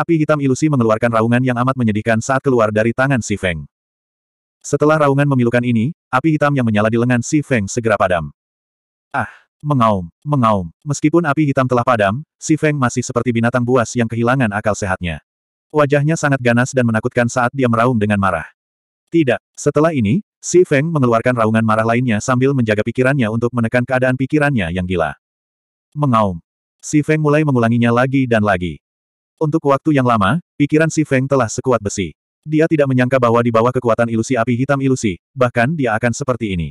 Api hitam ilusi mengeluarkan raungan yang amat menyedihkan saat keluar dari tangan Si Feng. Setelah raungan memilukan ini, api hitam yang menyala di lengan Si Feng segera padam. Ah, mengaum, mengaum. Meskipun api hitam telah padam, Si Feng masih seperti binatang buas yang kehilangan akal sehatnya. Wajahnya sangat ganas dan menakutkan saat dia meraung dengan marah. Tidak. Setelah ini, Si Feng mengeluarkan raungan marah lainnya sambil menjaga pikirannya untuk menekan keadaan pikirannya yang gila. Mengaum. Si Feng mulai mengulanginya lagi dan lagi. Untuk waktu yang lama, pikiran si Feng telah sekuat besi. Dia tidak menyangka bahwa di bawah kekuatan ilusi api hitam ilusi, bahkan dia akan seperti ini.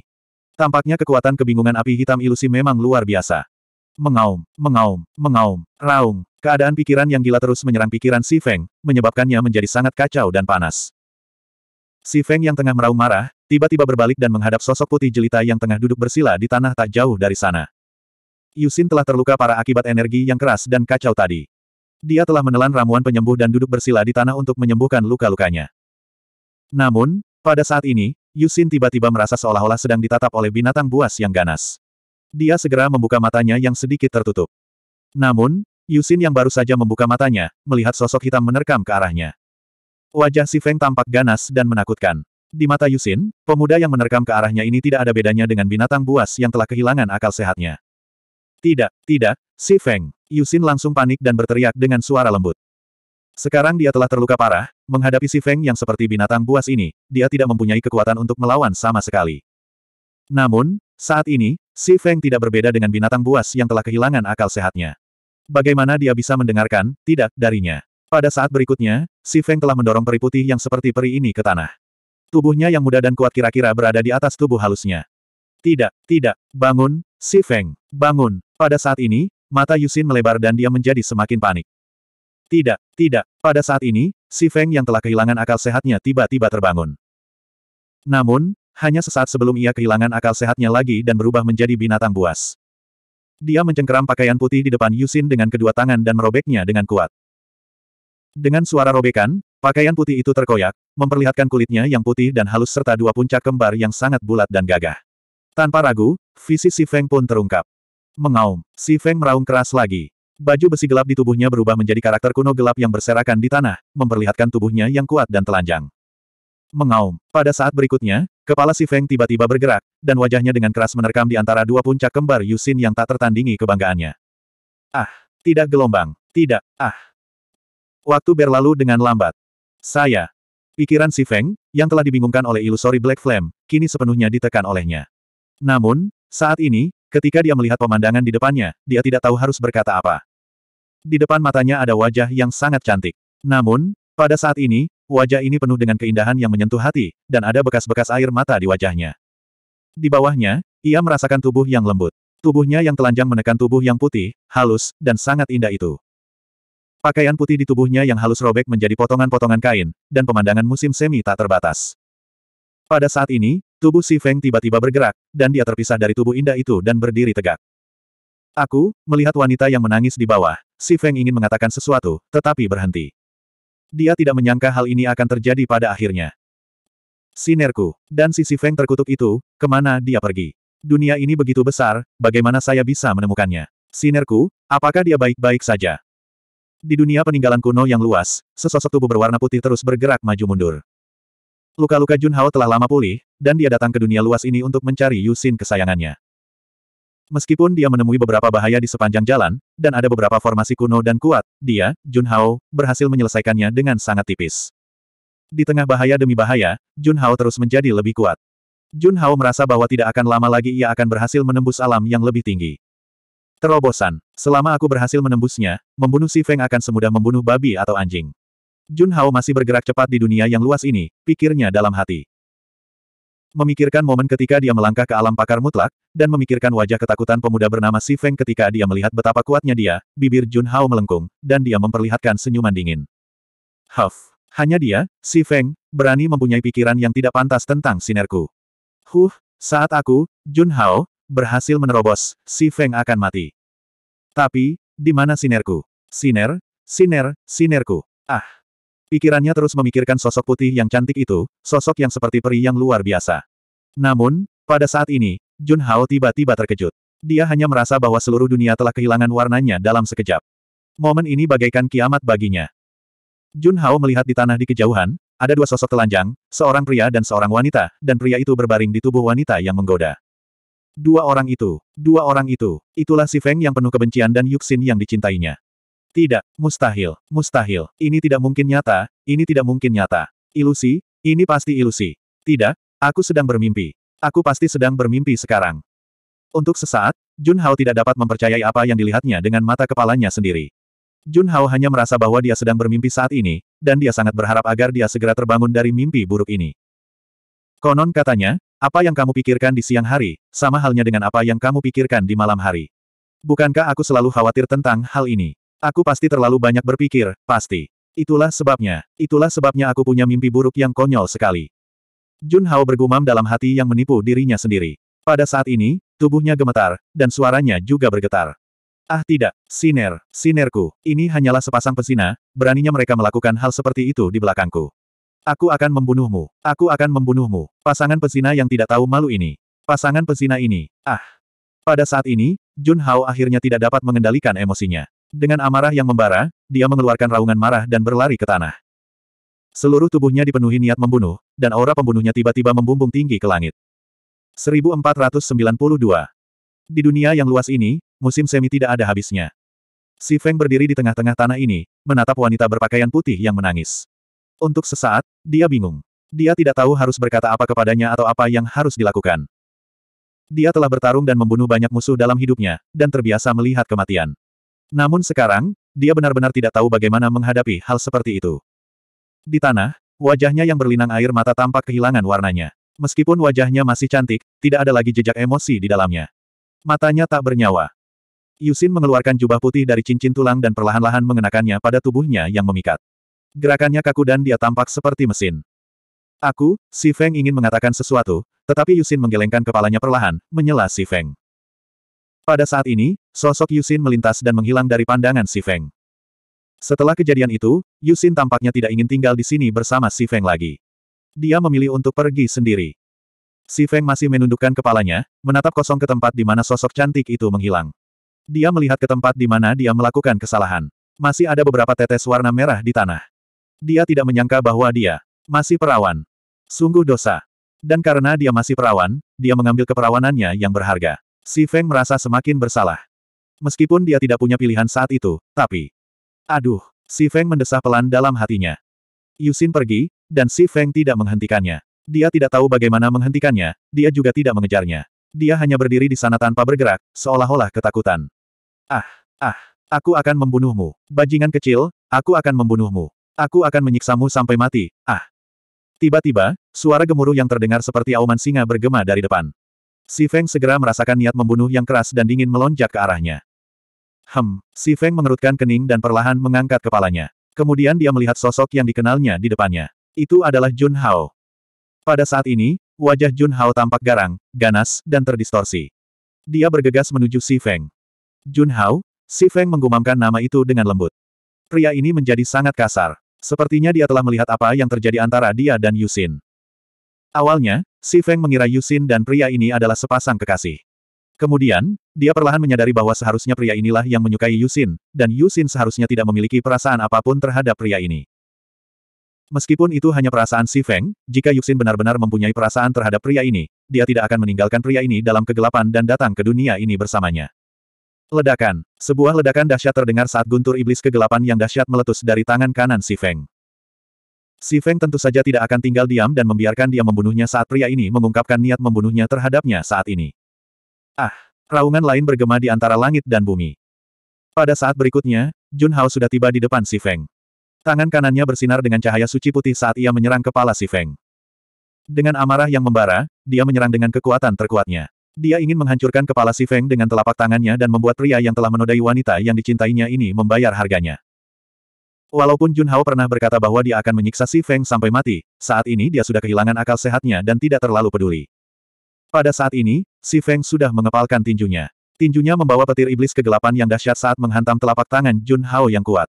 Tampaknya kekuatan kebingungan api hitam ilusi memang luar biasa. Mengaum, mengaum, mengaum, raung. Keadaan pikiran yang gila terus menyerang pikiran si Feng, menyebabkannya menjadi sangat kacau dan panas. Si Feng yang tengah meraung marah, tiba-tiba berbalik dan menghadap sosok putih jelita yang tengah duduk bersila di tanah tak jauh dari sana. Yusin telah terluka para akibat energi yang keras dan kacau tadi. Dia telah menelan ramuan penyembuh dan duduk bersila di tanah untuk menyembuhkan luka-lukanya. Namun, pada saat ini, Yusin tiba-tiba merasa seolah-olah sedang ditatap oleh binatang buas yang ganas. Dia segera membuka matanya yang sedikit tertutup. Namun, Yusin yang baru saja membuka matanya, melihat sosok hitam menerkam ke arahnya. Wajah si Feng tampak ganas dan menakutkan. Di mata Yusin, pemuda yang menerkam ke arahnya ini tidak ada bedanya dengan binatang buas yang telah kehilangan akal sehatnya. Tidak, tidak, si Feng. Yusin langsung panik dan berteriak dengan suara lembut. Sekarang dia telah terluka parah, menghadapi si Feng yang seperti binatang buas ini, dia tidak mempunyai kekuatan untuk melawan sama sekali. Namun, saat ini, si Feng tidak berbeda dengan binatang buas yang telah kehilangan akal sehatnya. Bagaimana dia bisa mendengarkan, tidak, darinya. Pada saat berikutnya, si Feng telah mendorong peri putih yang seperti peri ini ke tanah. Tubuhnya yang muda dan kuat kira-kira berada di atas tubuh halusnya. Tidak, tidak, bangun, si Feng, bangun. Pada saat ini, Mata Yusin melebar dan dia menjadi semakin panik. Tidak, tidak, pada saat ini, si Feng yang telah kehilangan akal sehatnya tiba-tiba terbangun. Namun, hanya sesaat sebelum ia kehilangan akal sehatnya lagi dan berubah menjadi binatang buas. Dia mencengkeram pakaian putih di depan Yusin dengan kedua tangan dan merobeknya dengan kuat. Dengan suara robekan, pakaian putih itu terkoyak, memperlihatkan kulitnya yang putih dan halus serta dua puncak kembar yang sangat bulat dan gagah. Tanpa ragu, visi si Feng pun terungkap. Mengaum. Si Feng meraung keras lagi. Baju besi gelap di tubuhnya berubah menjadi karakter kuno gelap yang berserakan di tanah, memperlihatkan tubuhnya yang kuat dan telanjang. Mengaum. Pada saat berikutnya, kepala si Feng tiba-tiba bergerak, dan wajahnya dengan keras menerkam di antara dua puncak kembar Yusin yang tak tertandingi kebanggaannya. Ah, tidak gelombang. Tidak, ah. Waktu berlalu dengan lambat. Saya. Pikiran si Feng, yang telah dibingungkan oleh ilusori Black Flame, kini sepenuhnya ditekan olehnya. Namun, saat ini, Ketika dia melihat pemandangan di depannya, dia tidak tahu harus berkata apa. Di depan matanya ada wajah yang sangat cantik. Namun, pada saat ini, wajah ini penuh dengan keindahan yang menyentuh hati, dan ada bekas-bekas air mata di wajahnya. Di bawahnya, ia merasakan tubuh yang lembut. Tubuhnya yang telanjang menekan tubuh yang putih, halus, dan sangat indah itu. Pakaian putih di tubuhnya yang halus robek menjadi potongan-potongan kain, dan pemandangan musim semi tak terbatas. Pada saat ini, Tubuh Si Feng tiba-tiba bergerak, dan dia terpisah dari tubuh indah itu dan berdiri tegak. Aku, melihat wanita yang menangis di bawah, Si Feng ingin mengatakan sesuatu, tetapi berhenti. Dia tidak menyangka hal ini akan terjadi pada akhirnya. Sinerku, dan si Si Feng terkutuk itu, kemana dia pergi? Dunia ini begitu besar, bagaimana saya bisa menemukannya? Sinerku, apakah dia baik-baik saja? Di dunia peninggalan kuno yang luas, sesosok tubuh berwarna putih terus bergerak maju mundur. Luka-luka Jun Hao telah lama pulih, dan dia datang ke dunia luas ini untuk mencari Yusin kesayangannya. Meskipun dia menemui beberapa bahaya di sepanjang jalan, dan ada beberapa formasi kuno dan kuat, dia, Jun Hao, berhasil menyelesaikannya dengan sangat tipis. Di tengah bahaya demi bahaya, Jun Hao terus menjadi lebih kuat. Jun Hao merasa bahwa tidak akan lama lagi ia akan berhasil menembus alam yang lebih tinggi. Terobosan. Selama aku berhasil menembusnya, membunuh si Feng akan semudah membunuh babi atau anjing. Jun Hao masih bergerak cepat di dunia yang luas ini, pikirnya dalam hati. Memikirkan momen ketika dia melangkah ke alam pakar mutlak, dan memikirkan wajah ketakutan pemuda bernama Si Feng ketika dia melihat betapa kuatnya dia, bibir Jun Hao melengkung, dan dia memperlihatkan senyuman dingin. Huff. Hanya dia, Si Feng, berani mempunyai pikiran yang tidak pantas tentang sinerku. Huh, saat aku, Jun Hao, berhasil menerobos, Si Feng akan mati. Tapi, di mana sinerku? Siner, siner, sinerku. Ah. Pikirannya terus memikirkan sosok putih yang cantik itu, sosok yang seperti peri yang luar biasa. Namun, pada saat ini, Jun Hao tiba-tiba terkejut. Dia hanya merasa bahwa seluruh dunia telah kehilangan warnanya dalam sekejap. Momen ini bagaikan kiamat baginya. Jun Hao melihat di tanah di kejauhan, ada dua sosok telanjang, seorang pria dan seorang wanita, dan pria itu berbaring di tubuh wanita yang menggoda. Dua orang itu, dua orang itu, itulah si Feng yang penuh kebencian dan Yuxin yang dicintainya. Tidak, mustahil, mustahil, ini tidak mungkin nyata, ini tidak mungkin nyata. Ilusi, ini pasti ilusi. Tidak, aku sedang bermimpi. Aku pasti sedang bermimpi sekarang. Untuk sesaat, Jun Hao tidak dapat mempercayai apa yang dilihatnya dengan mata kepalanya sendiri. Jun Hao hanya merasa bahwa dia sedang bermimpi saat ini, dan dia sangat berharap agar dia segera terbangun dari mimpi buruk ini. Konon katanya, apa yang kamu pikirkan di siang hari, sama halnya dengan apa yang kamu pikirkan di malam hari. Bukankah aku selalu khawatir tentang hal ini? Aku pasti terlalu banyak berpikir, pasti. Itulah sebabnya, itulah sebabnya aku punya mimpi buruk yang konyol sekali. Jun Hao bergumam dalam hati yang menipu dirinya sendiri. Pada saat ini, tubuhnya gemetar, dan suaranya juga bergetar. Ah tidak, Siner, Sinerku, ini hanyalah sepasang pesina, beraninya mereka melakukan hal seperti itu di belakangku. Aku akan membunuhmu, aku akan membunuhmu, pasangan pesina yang tidak tahu malu ini. Pasangan pesina ini, ah. Pada saat ini, Jun Hao akhirnya tidak dapat mengendalikan emosinya. Dengan amarah yang membara, dia mengeluarkan raungan marah dan berlari ke tanah. Seluruh tubuhnya dipenuhi niat membunuh, dan aura pembunuhnya tiba-tiba membumbung tinggi ke langit. 1492. Di dunia yang luas ini, musim semi tidak ada habisnya. Si Feng berdiri di tengah-tengah tanah ini, menatap wanita berpakaian putih yang menangis. Untuk sesaat, dia bingung. Dia tidak tahu harus berkata apa kepadanya atau apa yang harus dilakukan. Dia telah bertarung dan membunuh banyak musuh dalam hidupnya, dan terbiasa melihat kematian. Namun sekarang, dia benar-benar tidak tahu bagaimana menghadapi hal seperti itu. Di tanah, wajahnya yang berlinang air mata tampak kehilangan warnanya. Meskipun wajahnya masih cantik, tidak ada lagi jejak emosi di dalamnya. Matanya tak bernyawa. Yusin mengeluarkan jubah putih dari cincin tulang dan perlahan-lahan mengenakannya pada tubuhnya yang memikat. Gerakannya kaku dan dia tampak seperti mesin. Aku, Si Feng ingin mengatakan sesuatu, tetapi Yusin menggelengkan kepalanya perlahan, menyela Si Feng. Pada saat ini, sosok Yusin melintas dan menghilang dari pandangan Si Feng. Setelah kejadian itu, Yusin tampaknya tidak ingin tinggal di sini bersama Si Feng lagi. Dia memilih untuk pergi sendiri. Si Feng masih menundukkan kepalanya, menatap kosong ke tempat di mana sosok cantik itu menghilang. Dia melihat ke tempat di mana dia melakukan kesalahan. Masih ada beberapa tetes warna merah di tanah. Dia tidak menyangka bahwa dia masih perawan. Sungguh dosa. Dan karena dia masih perawan, dia mengambil keperawanannya yang berharga. Si Feng merasa semakin bersalah. Meskipun dia tidak punya pilihan saat itu, tapi... Aduh, Si Feng mendesah pelan dalam hatinya. Yusin pergi, dan Si Feng tidak menghentikannya. Dia tidak tahu bagaimana menghentikannya, dia juga tidak mengejarnya. Dia hanya berdiri di sana tanpa bergerak, seolah-olah ketakutan. Ah, ah, aku akan membunuhmu. Bajingan kecil, aku akan membunuhmu. Aku akan menyiksamu sampai mati, ah. Tiba-tiba, suara gemuruh yang terdengar seperti auman singa bergema dari depan. Si Feng segera merasakan niat membunuh yang keras dan dingin melonjak ke arahnya. Hem, Si Feng mengerutkan kening dan perlahan mengangkat kepalanya. Kemudian dia melihat sosok yang dikenalnya di depannya. Itu adalah Jun Hao. Pada saat ini, wajah Jun Hao tampak garang, ganas, dan terdistorsi. Dia bergegas menuju Si Feng. Jun Hao, Si Feng menggumamkan nama itu dengan lembut. Pria ini menjadi sangat kasar. Sepertinya dia telah melihat apa yang terjadi antara dia dan Yusin. Awalnya, Si Feng mengira Yusin dan pria ini adalah sepasang kekasih. Kemudian, dia perlahan menyadari bahwa seharusnya pria inilah yang menyukai Yusin, dan Yusin seharusnya tidak memiliki perasaan apapun terhadap pria ini. Meskipun itu hanya perasaan Si Feng, jika Yusin benar-benar mempunyai perasaan terhadap pria ini, dia tidak akan meninggalkan pria ini dalam kegelapan dan datang ke dunia ini bersamanya. Ledakan. Sebuah ledakan dahsyat terdengar saat guntur iblis kegelapan yang dahsyat meletus dari tangan kanan Si Feng. Si Feng tentu saja tidak akan tinggal diam dan membiarkan dia membunuhnya saat pria ini mengungkapkan niat membunuhnya terhadapnya saat ini. Ah! Raungan lain bergema di antara langit dan bumi. Pada saat berikutnya, Jun Hao sudah tiba di depan si Feng. Tangan kanannya bersinar dengan cahaya suci putih saat ia menyerang kepala si Feng. Dengan amarah yang membara, dia menyerang dengan kekuatan terkuatnya. Dia ingin menghancurkan kepala si Feng dengan telapak tangannya dan membuat pria yang telah menodai wanita yang dicintainya ini membayar harganya. Walaupun Jun Hao pernah berkata bahwa dia akan menyiksa Si Feng sampai mati, saat ini dia sudah kehilangan akal sehatnya dan tidak terlalu peduli. Pada saat ini, Si Feng sudah mengepalkan tinjunya. Tinjunya membawa petir iblis kegelapan yang dahsyat saat menghantam telapak tangan Jun Hao yang kuat.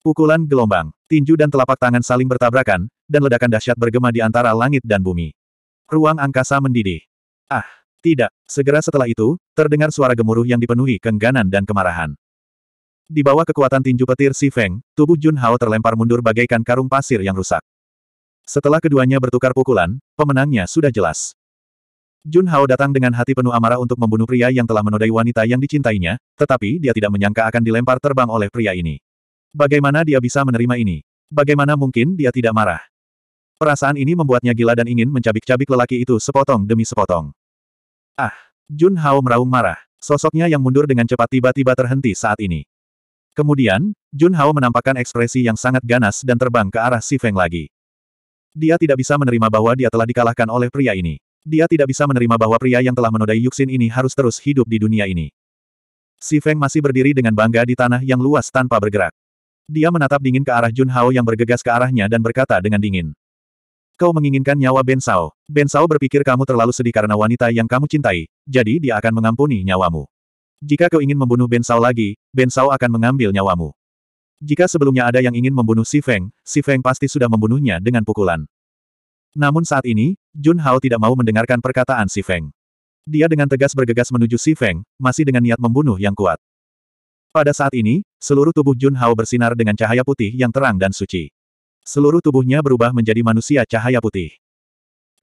Pukulan gelombang, tinju dan telapak tangan saling bertabrakan, dan ledakan dahsyat bergema di antara langit dan bumi. Ruang angkasa mendidih. Ah, tidak. Segera setelah itu, terdengar suara gemuruh yang dipenuhi kengganan dan kemarahan. Di bawah kekuatan tinju petir Si Feng, tubuh Jun Hao terlempar mundur bagaikan karung pasir yang rusak. Setelah keduanya bertukar pukulan, pemenangnya sudah jelas. Jun Hao datang dengan hati penuh amarah untuk membunuh pria yang telah menodai wanita yang dicintainya, tetapi dia tidak menyangka akan dilempar terbang oleh pria ini. Bagaimana dia bisa menerima ini? Bagaimana mungkin dia tidak marah? Perasaan ini membuatnya gila dan ingin mencabik-cabik lelaki itu sepotong demi sepotong. Ah! Jun Hao meraung marah. Sosoknya yang mundur dengan cepat tiba-tiba terhenti saat ini. Kemudian, Jun Hao menampakkan ekspresi yang sangat ganas dan terbang ke arah Si Feng lagi. Dia tidak bisa menerima bahwa dia telah dikalahkan oleh pria ini. Dia tidak bisa menerima bahwa pria yang telah menodai Yuxin ini harus terus hidup di dunia ini. Si Feng masih berdiri dengan bangga di tanah yang luas tanpa bergerak. Dia menatap dingin ke arah Jun Hao yang bergegas ke arahnya dan berkata dengan dingin. Kau menginginkan nyawa Ben Sao. Ben Sao berpikir kamu terlalu sedih karena wanita yang kamu cintai, jadi dia akan mengampuni nyawamu. Jika kau ingin membunuh Ben Sao lagi, Ben Sao akan mengambil nyawamu. Jika sebelumnya ada yang ingin membunuh Si Feng, Si Feng pasti sudah membunuhnya dengan pukulan. Namun saat ini, Jun Hao tidak mau mendengarkan perkataan Si Feng. Dia dengan tegas bergegas menuju Si Feng, masih dengan niat membunuh yang kuat. Pada saat ini, seluruh tubuh Jun Hao bersinar dengan cahaya putih yang terang dan suci. Seluruh tubuhnya berubah menjadi manusia cahaya putih.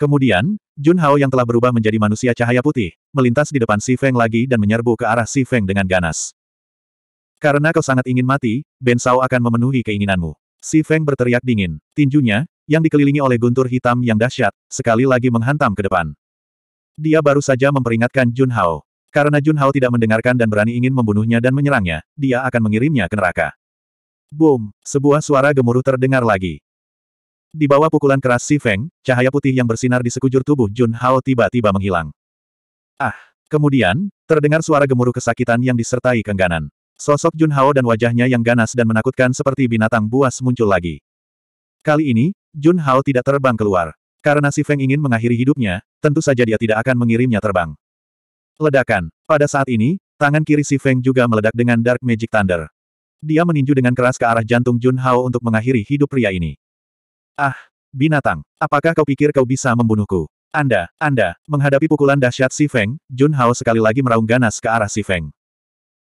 Kemudian, Jun Hao yang telah berubah menjadi manusia cahaya putih, melintas di depan Si Feng lagi dan menyerbu ke arah Si Feng dengan ganas. Karena kau sangat ingin mati, Ben Sao akan memenuhi keinginanmu. Si Feng berteriak dingin. Tinjunya, yang dikelilingi oleh guntur hitam yang dahsyat, sekali lagi menghantam ke depan. Dia baru saja memperingatkan Jun Hao. Karena Jun Hao tidak mendengarkan dan berani ingin membunuhnya dan menyerangnya, dia akan mengirimnya ke neraka. Boom! Sebuah suara gemuruh terdengar lagi. Di bawah pukulan keras Si Feng, cahaya putih yang bersinar di sekujur tubuh Jun Hao tiba-tiba menghilang. Ah! Kemudian, terdengar suara gemuruh kesakitan yang disertai kengganan. Sosok Jun Hao dan wajahnya yang ganas dan menakutkan seperti binatang buas muncul lagi. Kali ini, Jun Hao tidak terbang keluar. Karena Si Feng ingin mengakhiri hidupnya, tentu saja dia tidak akan mengirimnya terbang. Ledakan. Pada saat ini, tangan kiri Si Feng juga meledak dengan Dark Magic Thunder. Dia meninju dengan keras ke arah jantung Jun Hao untuk mengakhiri hidup pria ini. Ah, binatang, apakah kau pikir kau bisa membunuhku? Anda, Anda, menghadapi pukulan dahsyat Si Feng, Jun Hao sekali lagi meraung ganas ke arah Si Feng.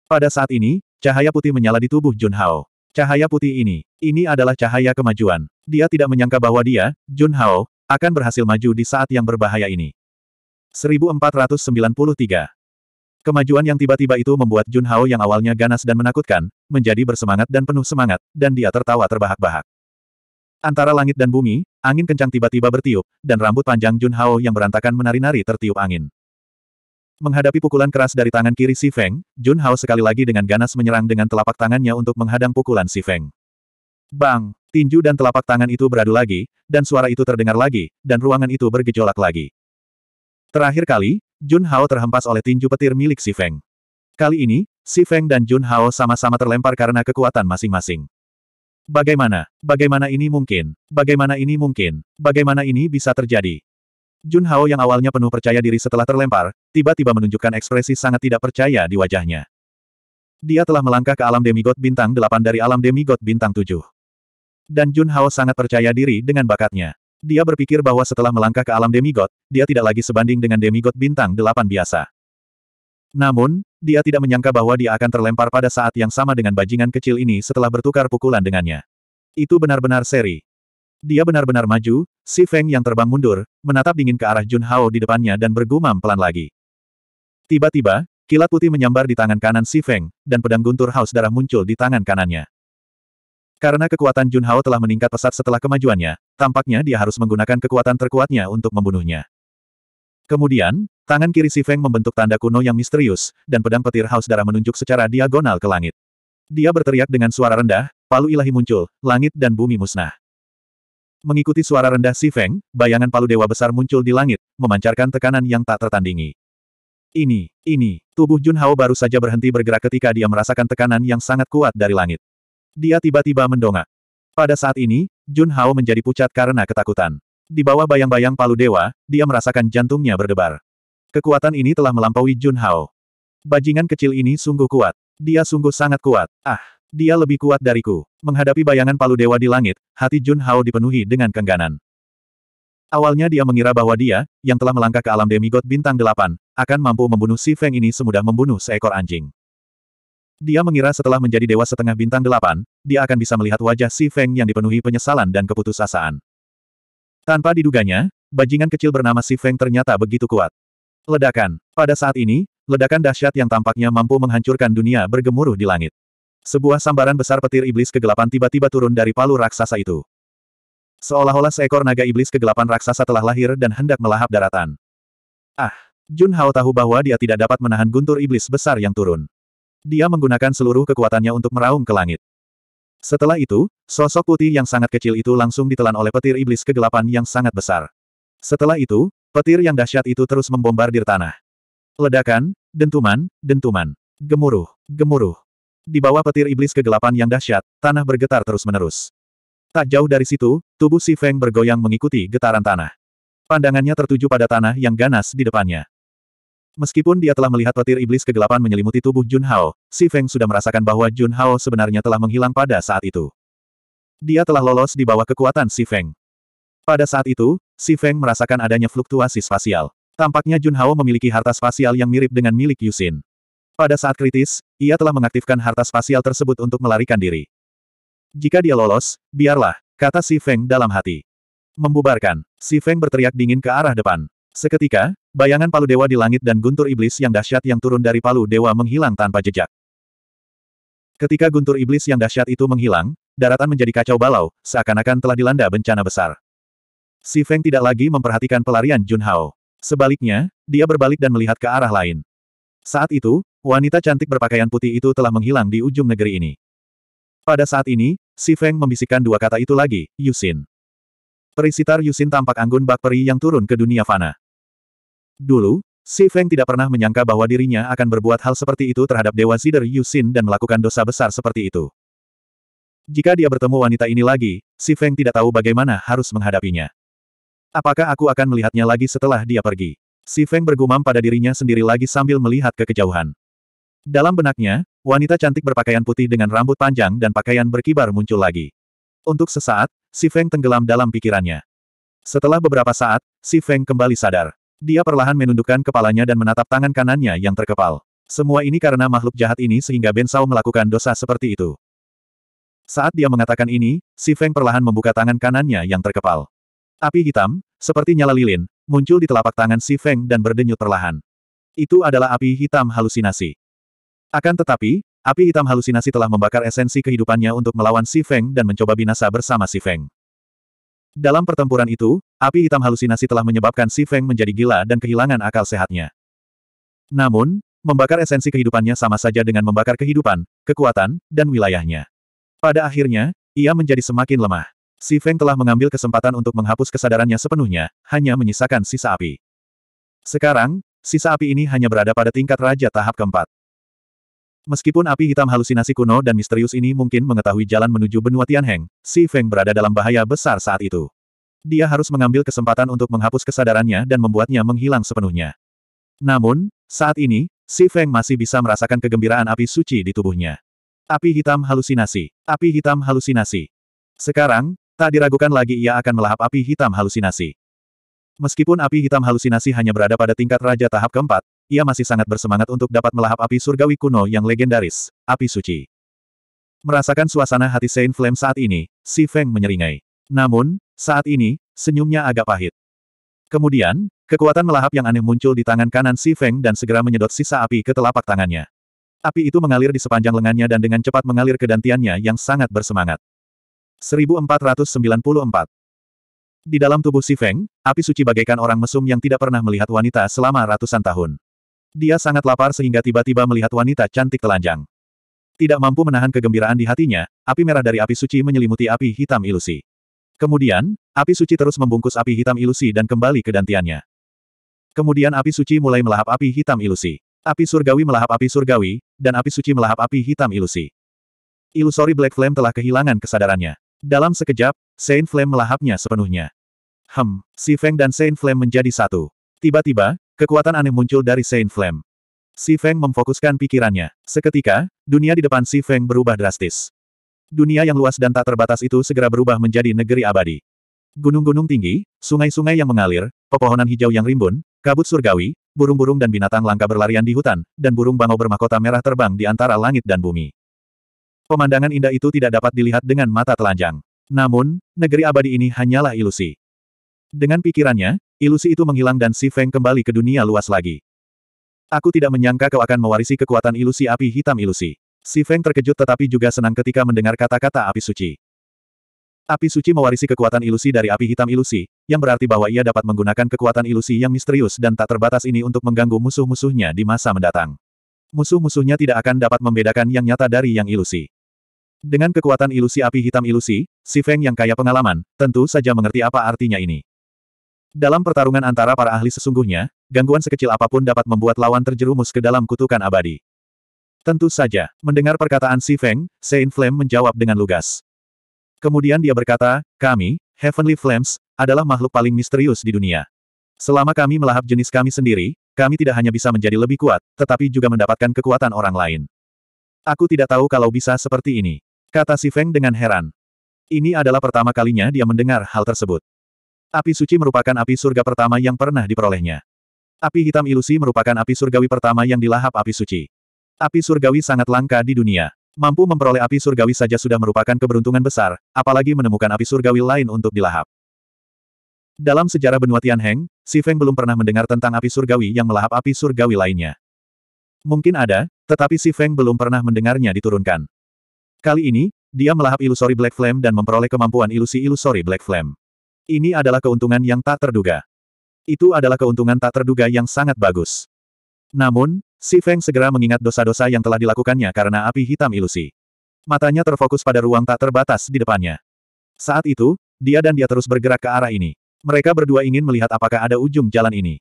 Pada saat ini, cahaya putih menyala di tubuh Jun Hao. Cahaya putih ini, ini adalah cahaya kemajuan. Dia tidak menyangka bahwa dia, Jun Hao, akan berhasil maju di saat yang berbahaya ini. 1493 Kemajuan yang tiba-tiba itu membuat Jun Hao yang awalnya ganas dan menakutkan, menjadi bersemangat dan penuh semangat, dan dia tertawa terbahak-bahak. Antara langit dan bumi, angin kencang tiba-tiba bertiup, dan rambut panjang Jun Hao yang berantakan menari-nari tertiup angin. Menghadapi pukulan keras dari tangan kiri Si Feng, Jun Hao sekali lagi dengan ganas menyerang dengan telapak tangannya untuk menghadang pukulan Si Feng. Bang! Tinju dan telapak tangan itu beradu lagi, dan suara itu terdengar lagi, dan ruangan itu bergejolak lagi. Terakhir kali, Jun Hao terhempas oleh tinju petir milik Si Feng. Kali ini, Si Feng dan Jun Hao sama-sama terlempar karena kekuatan masing-masing. Bagaimana? Bagaimana ini mungkin? Bagaimana ini mungkin? Bagaimana ini bisa terjadi? Jun Hao yang awalnya penuh percaya diri setelah terlempar, tiba-tiba menunjukkan ekspresi sangat tidak percaya di wajahnya. Dia telah melangkah ke alam demigod bintang 8 dari alam demigod bintang 7. Dan Jun Hao sangat percaya diri dengan bakatnya. Dia berpikir bahwa setelah melangkah ke alam demigod, dia tidak lagi sebanding dengan demigod bintang 8 biasa. Namun, dia tidak menyangka bahwa dia akan terlempar pada saat yang sama dengan bajingan kecil ini setelah bertukar pukulan dengannya. Itu benar-benar seri. Dia benar-benar maju, si Feng yang terbang mundur, menatap dingin ke arah Jun Hao di depannya dan bergumam pelan lagi. Tiba-tiba, kilat putih menyambar di tangan kanan si Feng, dan pedang guntur haus darah muncul di tangan kanannya. Karena kekuatan Jun Hao telah meningkat pesat setelah kemajuannya, tampaknya dia harus menggunakan kekuatan terkuatnya untuk membunuhnya. Kemudian, tangan kiri Si Feng membentuk tanda kuno yang misterius, dan pedang petir haus darah menunjuk secara diagonal ke langit. Dia berteriak dengan suara rendah, palu ilahi muncul, langit dan bumi musnah. Mengikuti suara rendah Si Feng, bayangan palu dewa besar muncul di langit, memancarkan tekanan yang tak tertandingi. Ini, ini, tubuh Jun Hao baru saja berhenti bergerak ketika dia merasakan tekanan yang sangat kuat dari langit. Dia tiba-tiba mendongak. Pada saat ini, Jun Hao menjadi pucat karena ketakutan. Di bawah bayang-bayang palu dewa, dia merasakan jantungnya berdebar. Kekuatan ini telah melampaui Jun Hao. Bajingan kecil ini sungguh kuat. Dia sungguh sangat kuat. Ah, dia lebih kuat dariku. Menghadapi bayangan palu dewa di langit, hati Jun Hao dipenuhi dengan kengganan. Awalnya dia mengira bahwa dia, yang telah melangkah ke alam demigod bintang delapan, akan mampu membunuh si Feng ini semudah membunuh seekor anjing. Dia mengira setelah menjadi dewa setengah bintang delapan, dia akan bisa melihat wajah si Feng yang dipenuhi penyesalan dan keputusasaan. Tanpa diduganya, bajingan kecil bernama Si Feng ternyata begitu kuat. Ledakan. Pada saat ini, ledakan dahsyat yang tampaknya mampu menghancurkan dunia bergemuruh di langit. Sebuah sambaran besar petir iblis kegelapan tiba-tiba turun dari palu raksasa itu. Seolah-olah seekor naga iblis kegelapan raksasa telah lahir dan hendak melahap daratan. Ah, Jun Hao tahu bahwa dia tidak dapat menahan guntur iblis besar yang turun. Dia menggunakan seluruh kekuatannya untuk meraung ke langit. Setelah itu, sosok putih yang sangat kecil itu langsung ditelan oleh petir iblis kegelapan yang sangat besar. Setelah itu, petir yang dahsyat itu terus membombardir tanah. Ledakan, dentuman, dentuman, gemuruh, gemuruh. Di bawah petir iblis kegelapan yang dahsyat, tanah bergetar terus-menerus. Tak jauh dari situ, tubuh si Feng bergoyang mengikuti getaran tanah. Pandangannya tertuju pada tanah yang ganas di depannya. Meskipun dia telah melihat petir iblis kegelapan menyelimuti tubuh Jun Hao, Si Feng sudah merasakan bahwa Jun Hao sebenarnya telah menghilang pada saat itu. Dia telah lolos di bawah kekuatan Si Feng. Pada saat itu, Si Feng merasakan adanya fluktuasi spasial. Tampaknya Jun Hao memiliki harta spasial yang mirip dengan milik Yusin. Pada saat kritis, ia telah mengaktifkan harta spasial tersebut untuk melarikan diri. Jika dia lolos, biarlah, kata Si Feng dalam hati. Membubarkan, Si Feng berteriak dingin ke arah depan. Seketika, bayangan palu dewa di langit dan guntur iblis yang dahsyat yang turun dari palu dewa menghilang tanpa jejak. Ketika guntur iblis yang dahsyat itu menghilang, daratan menjadi kacau balau, seakan-akan telah dilanda bencana besar. Si Feng tidak lagi memperhatikan pelarian Jun Hao. Sebaliknya, dia berbalik dan melihat ke arah lain. Saat itu, wanita cantik berpakaian putih itu telah menghilang di ujung negeri ini. Pada saat ini, Si Feng membisikkan dua kata itu lagi, Yusin. Perisitar Yusin tampak anggun bak peri yang turun ke dunia fana. Dulu, Si Feng tidak pernah menyangka bahwa dirinya akan berbuat hal seperti itu terhadap Dewa Zider Yusin dan melakukan dosa besar seperti itu. Jika dia bertemu wanita ini lagi, Si Feng tidak tahu bagaimana harus menghadapinya. Apakah aku akan melihatnya lagi setelah dia pergi? Si Feng bergumam pada dirinya sendiri lagi sambil melihat ke kejauhan. Dalam benaknya, wanita cantik berpakaian putih dengan rambut panjang dan pakaian berkibar muncul lagi. Untuk sesaat, Si Feng tenggelam dalam pikirannya. Setelah beberapa saat, si Feng kembali sadar. Dia perlahan menundukkan kepalanya dan menatap tangan kanannya yang terkepal. Semua ini karena makhluk jahat ini sehingga Ben Sao melakukan dosa seperti itu. Saat dia mengatakan ini, si Feng perlahan membuka tangan kanannya yang terkepal. Api hitam, seperti nyala lilin, muncul di telapak tangan si Feng dan berdenyut perlahan. Itu adalah api hitam halusinasi. Akan tetapi, Api hitam halusinasi telah membakar esensi kehidupannya untuk melawan Si Feng dan mencoba binasa bersama Si Feng. Dalam pertempuran itu, api hitam halusinasi telah menyebabkan Si Feng menjadi gila dan kehilangan akal sehatnya. Namun, membakar esensi kehidupannya sama saja dengan membakar kehidupan, kekuatan, dan wilayahnya. Pada akhirnya, ia menjadi semakin lemah. Si Feng telah mengambil kesempatan untuk menghapus kesadarannya sepenuhnya, hanya menyisakan sisa api. Sekarang, sisa api ini hanya berada pada tingkat raja tahap keempat. Meskipun api hitam halusinasi kuno dan misterius ini mungkin mengetahui jalan menuju benua Tianheng, Si Feng berada dalam bahaya besar saat itu. Dia harus mengambil kesempatan untuk menghapus kesadarannya dan membuatnya menghilang sepenuhnya. Namun, saat ini, Si Feng masih bisa merasakan kegembiraan api suci di tubuhnya. Api hitam halusinasi. Api hitam halusinasi. Sekarang, tak diragukan lagi ia akan melahap api hitam halusinasi. Meskipun api hitam halusinasi hanya berada pada tingkat raja tahap keempat, ia masih sangat bersemangat untuk dapat melahap api surgawi kuno yang legendaris, api suci. Merasakan suasana hati Saint Flame saat ini, Si Feng menyeringai. Namun, saat ini, senyumnya agak pahit. Kemudian, kekuatan melahap yang aneh muncul di tangan kanan Si Feng dan segera menyedot sisa api ke telapak tangannya. Api itu mengalir di sepanjang lengannya dan dengan cepat mengalir ke dantiannya yang sangat bersemangat. 1494 di dalam tubuh Si Feng, api suci bagaikan orang mesum yang tidak pernah melihat wanita selama ratusan tahun. Dia sangat lapar sehingga tiba-tiba melihat wanita cantik telanjang. Tidak mampu menahan kegembiraan di hatinya, api merah dari api suci menyelimuti api hitam ilusi. Kemudian, api suci terus membungkus api hitam ilusi dan kembali ke dantiannya. Kemudian api suci mulai melahap api hitam ilusi. Api surgawi melahap api surgawi, dan api suci melahap api hitam ilusi. Ilusori Black Flame telah kehilangan kesadarannya. Dalam sekejap, Saint Flame melahapnya sepenuhnya. Hem, Si Feng dan Saint Flame menjadi satu. Tiba-tiba, Kekuatan aneh muncul dari Saint Flame. Si Feng memfokuskan pikirannya. Seketika, dunia di depan Si Feng berubah drastis. Dunia yang luas dan tak terbatas itu segera berubah menjadi negeri abadi. Gunung-gunung tinggi, sungai-sungai yang mengalir, pepohonan hijau yang rimbun, kabut surgawi, burung-burung dan binatang langka berlarian di hutan, dan burung bangau bermahkota merah terbang di antara langit dan bumi. Pemandangan indah itu tidak dapat dilihat dengan mata telanjang. Namun, negeri abadi ini hanyalah ilusi. Dengan pikirannya, Ilusi itu menghilang dan Si Feng kembali ke dunia luas lagi. Aku tidak menyangka kau akan mewarisi kekuatan ilusi api hitam ilusi. Si Feng terkejut tetapi juga senang ketika mendengar kata-kata api suci. Api suci mewarisi kekuatan ilusi dari api hitam ilusi, yang berarti bahwa ia dapat menggunakan kekuatan ilusi yang misterius dan tak terbatas ini untuk mengganggu musuh-musuhnya di masa mendatang. Musuh-musuhnya tidak akan dapat membedakan yang nyata dari yang ilusi. Dengan kekuatan ilusi api hitam ilusi, si Feng yang kaya pengalaman, tentu saja mengerti apa artinya ini. Dalam pertarungan antara para ahli sesungguhnya, gangguan sekecil apapun dapat membuat lawan terjerumus ke dalam kutukan abadi. Tentu saja, mendengar perkataan Si Feng, Saint Flame menjawab dengan lugas. Kemudian dia berkata, kami, Heavenly Flames, adalah makhluk paling misterius di dunia. Selama kami melahap jenis kami sendiri, kami tidak hanya bisa menjadi lebih kuat, tetapi juga mendapatkan kekuatan orang lain. Aku tidak tahu kalau bisa seperti ini. Kata Si Feng dengan heran. Ini adalah pertama kalinya dia mendengar hal tersebut. Api suci merupakan api surga pertama yang pernah diperolehnya. Api hitam ilusi merupakan api surgawi pertama yang dilahap api suci. Api surgawi sangat langka di dunia. Mampu memperoleh api surgawi saja sudah merupakan keberuntungan besar, apalagi menemukan api surgawi lain untuk dilahap. Dalam sejarah benua Tianheng, Si Feng belum pernah mendengar tentang api surgawi yang melahap api surgawi lainnya. Mungkin ada, tetapi Si Feng belum pernah mendengarnya diturunkan. Kali ini, dia melahap ilusori Black Flame dan memperoleh kemampuan ilusi ilusori Black Flame. Ini adalah keuntungan yang tak terduga. Itu adalah keuntungan tak terduga yang sangat bagus. Namun, Si Feng segera mengingat dosa-dosa yang telah dilakukannya karena api hitam ilusi. Matanya terfokus pada ruang tak terbatas di depannya. Saat itu, dia dan dia terus bergerak ke arah ini. Mereka berdua ingin melihat apakah ada ujung jalan ini.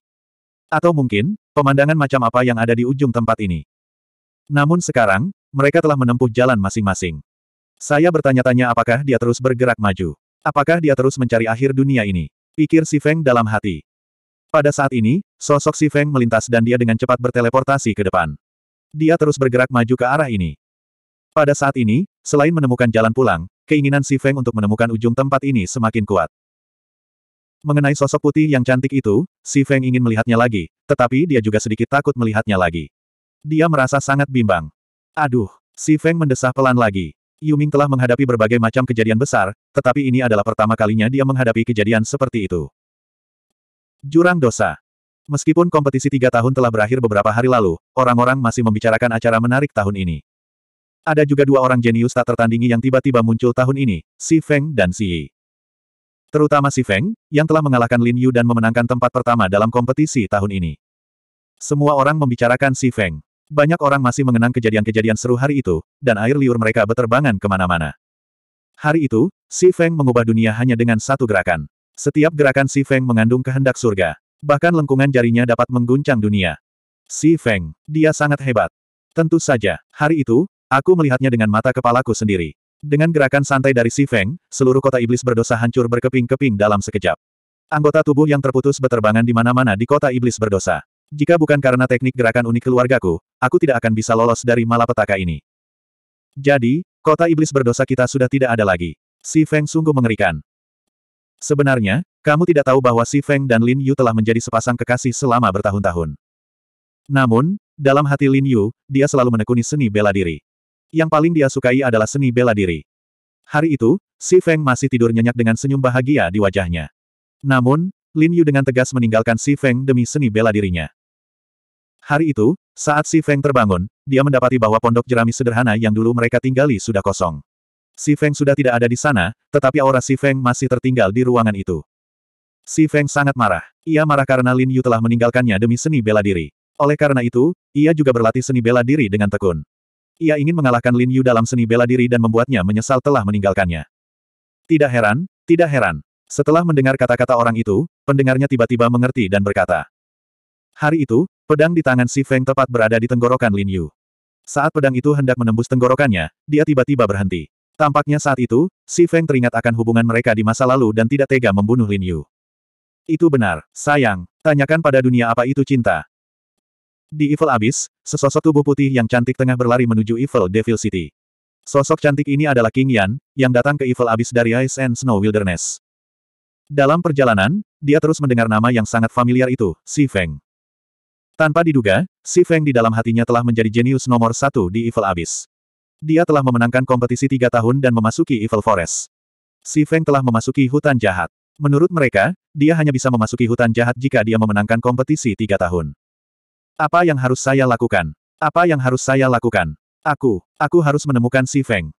Atau mungkin, pemandangan macam apa yang ada di ujung tempat ini. Namun sekarang, mereka telah menempuh jalan masing-masing. Saya bertanya-tanya apakah dia terus bergerak maju. Apakah dia terus mencari akhir dunia ini? Pikir Si Feng dalam hati. Pada saat ini, sosok Si Feng melintas dan dia dengan cepat berteleportasi ke depan. Dia terus bergerak maju ke arah ini. Pada saat ini, selain menemukan jalan pulang, keinginan Si Feng untuk menemukan ujung tempat ini semakin kuat. Mengenai sosok putih yang cantik itu, Si Feng ingin melihatnya lagi, tetapi dia juga sedikit takut melihatnya lagi. Dia merasa sangat bimbang. Aduh, Si Feng mendesah pelan lagi. Yuming telah menghadapi berbagai macam kejadian besar, tetapi ini adalah pertama kalinya dia menghadapi kejadian seperti itu. Jurang dosa. Meskipun kompetisi tiga tahun telah berakhir beberapa hari lalu, orang-orang masih membicarakan acara menarik tahun ini. Ada juga dua orang jenius tak tertandingi yang tiba-tiba muncul tahun ini, Si Feng dan Si Yi. Terutama Si Feng, yang telah mengalahkan Lin Yu dan memenangkan tempat pertama dalam kompetisi tahun ini. Semua orang membicarakan Si Feng. Banyak orang masih mengenang kejadian-kejadian seru hari itu, dan air liur mereka beterbangan kemana-mana. Hari itu, Si Feng mengubah dunia hanya dengan satu gerakan. Setiap gerakan Si Feng mengandung kehendak surga. Bahkan lengkungan jarinya dapat mengguncang dunia. Si Feng, dia sangat hebat. Tentu saja, hari itu, aku melihatnya dengan mata kepalaku sendiri. Dengan gerakan santai dari Si Feng, seluruh kota iblis berdosa hancur berkeping-keping dalam sekejap. Anggota tubuh yang terputus beterbangan di mana-mana di kota iblis berdosa. Jika bukan karena teknik gerakan unik keluargaku, aku tidak akan bisa lolos dari malapetaka ini. Jadi, kota iblis berdosa kita sudah tidak ada lagi. Si Feng sungguh mengerikan. Sebenarnya, kamu tidak tahu bahwa Si Feng dan Lin Yu telah menjadi sepasang kekasih selama bertahun-tahun. Namun, dalam hati Lin Yu, dia selalu menekuni seni bela diri. Yang paling dia sukai adalah seni bela diri. Hari itu, Si Feng masih tidur nyenyak dengan senyum bahagia di wajahnya. Namun, Lin Yu dengan tegas meninggalkan Si Feng demi seni bela dirinya. Hari itu, saat Si Feng terbangun, dia mendapati bahwa pondok jerami sederhana yang dulu mereka tinggali sudah kosong. Si Feng sudah tidak ada di sana, tetapi aura Si Feng masih tertinggal di ruangan itu. Si Feng sangat marah. Ia marah karena Lin Yu telah meninggalkannya demi seni bela diri. Oleh karena itu, ia juga berlatih seni bela diri dengan tekun. Ia ingin mengalahkan Lin Yu dalam seni bela diri dan membuatnya menyesal telah meninggalkannya. Tidak heran, tidak heran. Setelah mendengar kata-kata orang itu, pendengarnya tiba-tiba mengerti dan berkata, Hari itu, pedang di tangan Si Feng tepat berada di tenggorokan Lin Yu. Saat pedang itu hendak menembus tenggorokannya, dia tiba-tiba berhenti. Tampaknya saat itu, Si Feng teringat akan hubungan mereka di masa lalu dan tidak tega membunuh Lin Yu. Itu benar, sayang. Tanyakan pada dunia apa itu cinta. Di Evil Abyss, sesosok tubuh putih yang cantik tengah berlari menuju Evil Devil City. Sosok cantik ini adalah King Yan, yang datang ke Evil Abyss dari Ice and Snow Wilderness. Dalam perjalanan, dia terus mendengar nama yang sangat familiar itu, Si Feng. Tanpa diduga, Si Feng di dalam hatinya telah menjadi jenius nomor satu di Evil Abyss. Dia telah memenangkan kompetisi tiga tahun dan memasuki Evil Forest. Si Feng telah memasuki hutan jahat. Menurut mereka, dia hanya bisa memasuki hutan jahat jika dia memenangkan kompetisi tiga tahun. Apa yang harus saya lakukan? Apa yang harus saya lakukan? Aku, aku harus menemukan Si Feng.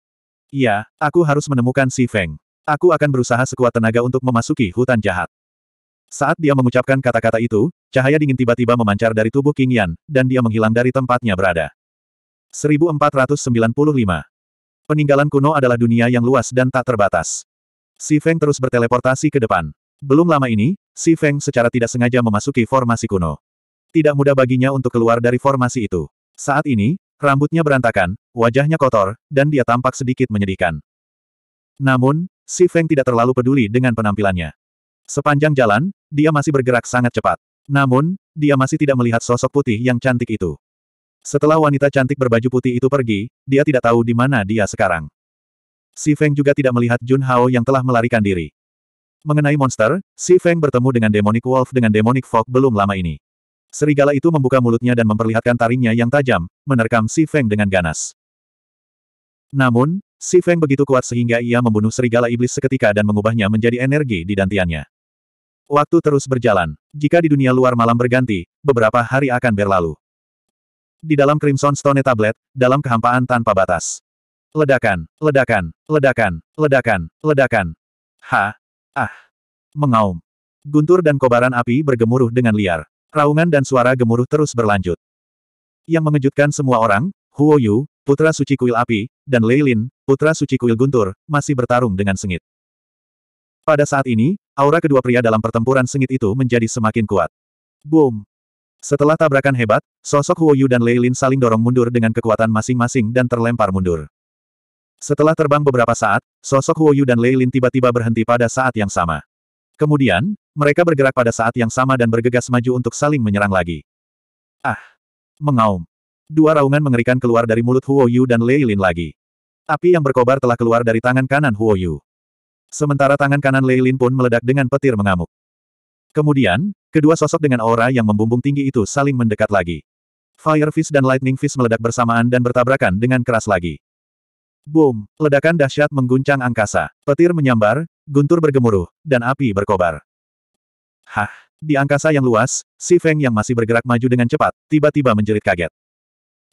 Iya, aku harus menemukan Si Feng. Aku akan berusaha sekuat tenaga untuk memasuki hutan jahat. Saat dia mengucapkan kata-kata itu, cahaya dingin tiba-tiba memancar dari tubuh King Yan, dan dia menghilang dari tempatnya berada. 1495. Peninggalan kuno adalah dunia yang luas dan tak terbatas. Si Feng terus berteleportasi ke depan. Belum lama ini, Si Feng secara tidak sengaja memasuki formasi kuno. Tidak mudah baginya untuk keluar dari formasi itu. Saat ini, rambutnya berantakan, wajahnya kotor, dan dia tampak sedikit menyedihkan. Namun, Si Feng tidak terlalu peduli dengan penampilannya. Sepanjang jalan, dia masih bergerak sangat cepat. Namun, dia masih tidak melihat sosok putih yang cantik itu. Setelah wanita cantik berbaju putih itu pergi, dia tidak tahu di mana dia sekarang. Si Feng juga tidak melihat Jun Hao yang telah melarikan diri. Mengenai monster, Si Feng bertemu dengan Demonic Wolf dengan Demonic Fog belum lama ini. Serigala itu membuka mulutnya dan memperlihatkan taringnya yang tajam, menerkam Si Feng dengan ganas. Namun, Si Feng begitu kuat sehingga ia membunuh serigala iblis seketika dan mengubahnya menjadi energi di dantiannya. Waktu terus berjalan. Jika di dunia luar malam berganti, beberapa hari akan berlalu. Di dalam Crimson Stone Tablet, dalam kehampaan tanpa batas. Ledakan, ledakan, ledakan, ledakan, ledakan. Ha, ah, mengaum. Guntur dan kobaran api bergemuruh dengan liar. Raungan dan suara gemuruh terus berlanjut. Yang mengejutkan semua orang, Huo Yu, putra suci kuil api, dan Lei Lin, putra suci kuil guntur, masih bertarung dengan sengit. Pada saat ini, Aura kedua pria dalam pertempuran sengit itu menjadi semakin kuat. Boom! Setelah tabrakan hebat, sosok Huo Yu dan Lei Lin saling dorong mundur dengan kekuatan masing-masing dan terlempar mundur. Setelah terbang beberapa saat, sosok Huo Yu dan Lei Lin tiba-tiba berhenti pada saat yang sama. Kemudian, mereka bergerak pada saat yang sama dan bergegas maju untuk saling menyerang lagi. Ah! Mengaum! Dua raungan mengerikan keluar dari mulut Huo Yu dan Lei Lin lagi. Api yang berkobar telah keluar dari tangan kanan Huo Yu. Sementara tangan kanan Lei Lin pun meledak dengan petir mengamuk. Kemudian, kedua sosok dengan aura yang membumbung tinggi itu saling mendekat lagi. Fire Fist dan Lightning Fist meledak bersamaan dan bertabrakan dengan keras lagi. Boom! Ledakan dahsyat mengguncang angkasa. Petir menyambar, guntur bergemuruh, dan api berkobar. Hah! Di angkasa yang luas, Si Feng yang masih bergerak maju dengan cepat, tiba-tiba menjerit kaget.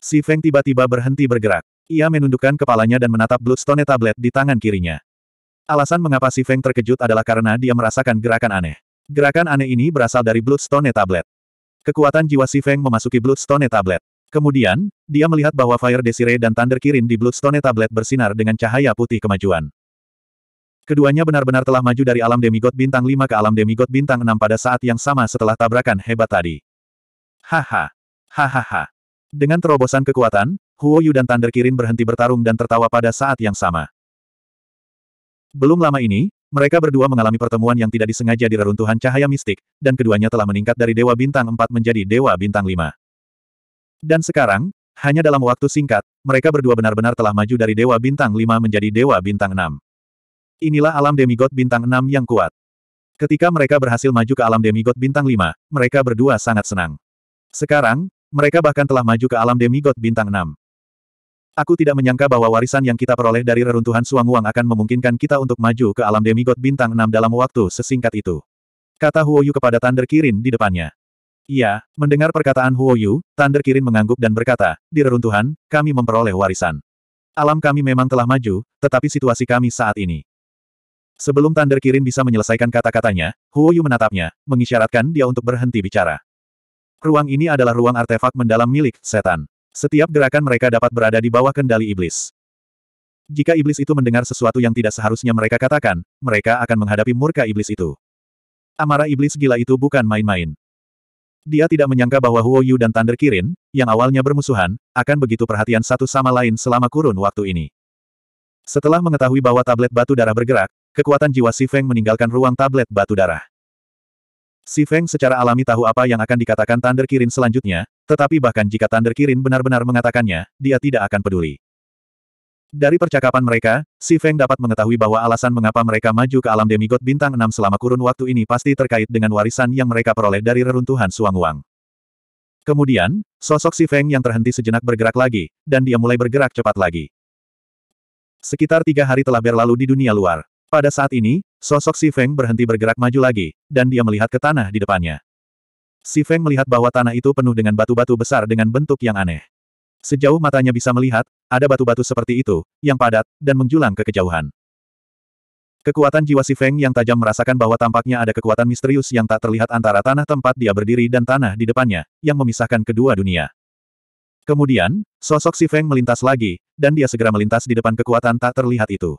Si Feng tiba-tiba berhenti bergerak. Ia menundukkan kepalanya dan menatap Bloodstone Tablet di tangan kirinya. Alasan mengapa Si Feng terkejut adalah karena dia merasakan gerakan aneh. Gerakan aneh ini berasal dari Bloodstone Tablet. Kekuatan jiwa Si Feng memasuki Bloodstone Tablet. Kemudian, dia melihat bahwa Fire Desire dan Thunder Kirin di Bloodstone Tablet bersinar dengan cahaya putih kemajuan. Keduanya benar-benar telah maju dari alam demigod bintang 5 ke alam demigod bintang 6 pada saat yang sama setelah tabrakan hebat tadi. Haha. Hahaha. Dengan terobosan kekuatan, Huo Yu dan Thunder Kirin berhenti bertarung dan tertawa pada saat yang sama. Belum lama ini, mereka berdua mengalami pertemuan yang tidak disengaja di reruntuhan cahaya mistik, dan keduanya telah meningkat dari Dewa Bintang 4 menjadi Dewa Bintang 5. Dan sekarang, hanya dalam waktu singkat, mereka berdua benar-benar telah maju dari Dewa Bintang 5 menjadi Dewa Bintang 6. Inilah alam demigod bintang 6 yang kuat. Ketika mereka berhasil maju ke alam demigod bintang 5, mereka berdua sangat senang. Sekarang, mereka bahkan telah maju ke alam demigod bintang 6. Aku tidak menyangka bahwa warisan yang kita peroleh dari reruntuhan Suang Wang akan memungkinkan kita untuk maju ke alam demigod bintang Enam dalam waktu sesingkat itu. Kata Huoyu kepada Thunder Kirin di depannya. Iya, mendengar perkataan Huoyu, Thunder Kirin mengangguk dan berkata, di reruntuhan, kami memperoleh warisan. Alam kami memang telah maju, tetapi situasi kami saat ini. Sebelum Thunder Kirin bisa menyelesaikan kata-katanya, Huoyu menatapnya, mengisyaratkan dia untuk berhenti bicara. Ruang ini adalah ruang artefak mendalam milik setan. Setiap gerakan mereka dapat berada di bawah kendali iblis. Jika iblis itu mendengar sesuatu yang tidak seharusnya mereka katakan, mereka akan menghadapi murka iblis itu. Amarah iblis gila itu bukan main-main. Dia tidak menyangka bahwa Huo Yu dan Thunder Kirin, yang awalnya bermusuhan, akan begitu perhatian satu sama lain selama kurun waktu ini. Setelah mengetahui bahwa tablet batu darah bergerak, kekuatan jiwa Si Feng meninggalkan ruang tablet batu darah. Si Feng secara alami tahu apa yang akan dikatakan Thunder Kirin selanjutnya, tetapi bahkan jika Thunder Kirin benar-benar mengatakannya, dia tidak akan peduli. Dari percakapan mereka, Si Feng dapat mengetahui bahwa alasan mengapa mereka maju ke alam demigod bintang 6 selama kurun waktu ini pasti terkait dengan warisan yang mereka peroleh dari reruntuhan Suang Wang. Kemudian, sosok Si Feng yang terhenti sejenak bergerak lagi, dan dia mulai bergerak cepat lagi. Sekitar tiga hari telah berlalu di dunia luar. Pada saat ini, sosok Si Feng berhenti bergerak maju lagi, dan dia melihat ke tanah di depannya. Si Feng melihat bahwa tanah itu penuh dengan batu-batu besar dengan bentuk yang aneh. Sejauh matanya bisa melihat, ada batu-batu seperti itu, yang padat, dan menjulang ke kejauhan. Kekuatan jiwa Si Feng yang tajam merasakan bahwa tampaknya ada kekuatan misterius yang tak terlihat antara tanah tempat dia berdiri dan tanah di depannya, yang memisahkan kedua dunia. Kemudian, sosok Si Feng melintas lagi, dan dia segera melintas di depan kekuatan tak terlihat itu.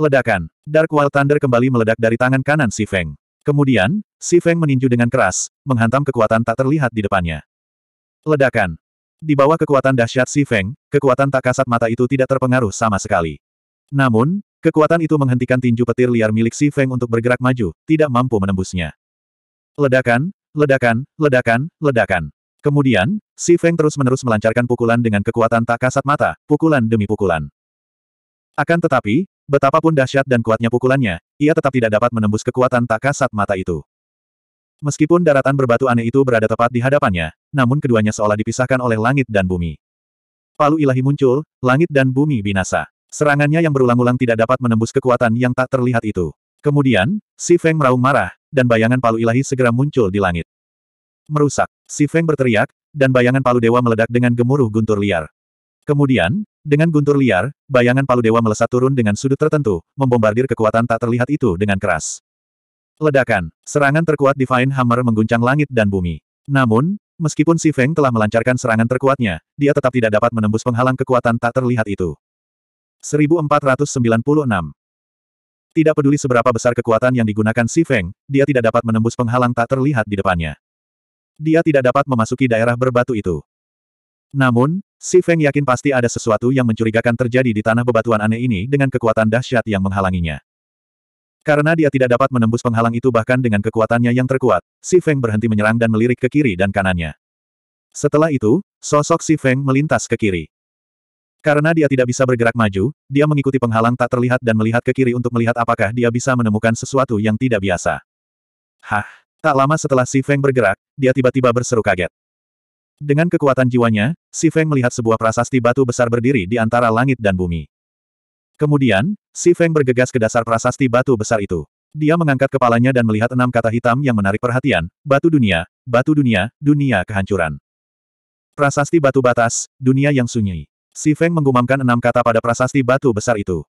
Ledakan. Dark Wild Thunder kembali meledak dari tangan kanan Si Feng. Kemudian, Si Feng meninju dengan keras, menghantam kekuatan tak terlihat di depannya. Ledakan. Di bawah kekuatan dahsyat Si Feng, kekuatan tak kasat mata itu tidak terpengaruh sama sekali. Namun, kekuatan itu menghentikan tinju petir liar milik Si Feng untuk bergerak maju, tidak mampu menembusnya. Ledakan, ledakan, ledakan, ledakan. Kemudian, Si Feng terus-menerus melancarkan pukulan dengan kekuatan tak kasat mata, pukulan demi pukulan. Akan tetapi, Betapapun dahsyat dan kuatnya pukulannya, ia tetap tidak dapat menembus kekuatan tak kasat mata itu. Meskipun daratan berbatu aneh itu berada tepat di hadapannya, namun keduanya seolah dipisahkan oleh langit dan bumi. Palu ilahi muncul, langit dan bumi binasa. Serangannya yang berulang-ulang tidak dapat menembus kekuatan yang tak terlihat itu. Kemudian, si Feng meraung marah, dan bayangan palu ilahi segera muncul di langit. Merusak, si Feng berteriak, dan bayangan palu dewa meledak dengan gemuruh guntur liar. Kemudian, dengan guntur liar, bayangan palu dewa melesat turun dengan sudut tertentu, membombardir kekuatan tak terlihat itu dengan keras. Ledakan, serangan terkuat Divine Hammer mengguncang langit dan bumi. Namun, meskipun Si Feng telah melancarkan serangan terkuatnya, dia tetap tidak dapat menembus penghalang kekuatan tak terlihat itu. 1496 Tidak peduli seberapa besar kekuatan yang digunakan Si Feng, dia tidak dapat menembus penghalang tak terlihat di depannya. Dia tidak dapat memasuki daerah berbatu itu. Namun, si Feng yakin pasti ada sesuatu yang mencurigakan terjadi di tanah bebatuan aneh ini dengan kekuatan dahsyat yang menghalanginya. Karena dia tidak dapat menembus penghalang itu bahkan dengan kekuatannya yang terkuat, si Feng berhenti menyerang dan melirik ke kiri dan kanannya. Setelah itu, sosok si Feng melintas ke kiri. Karena dia tidak bisa bergerak maju, dia mengikuti penghalang tak terlihat dan melihat ke kiri untuk melihat apakah dia bisa menemukan sesuatu yang tidak biasa. Hah! Tak lama setelah Si Feng bergerak, dia tiba-tiba berseru kaget. Dengan kekuatan jiwanya, Si Feng melihat sebuah prasasti batu besar berdiri di antara langit dan bumi. Kemudian, Si Feng bergegas ke dasar prasasti batu besar itu. Dia mengangkat kepalanya dan melihat enam kata hitam yang menarik perhatian, batu dunia, batu dunia, dunia kehancuran. Prasasti batu batas, dunia yang sunyi. Si Feng menggumamkan enam kata pada prasasti batu besar itu.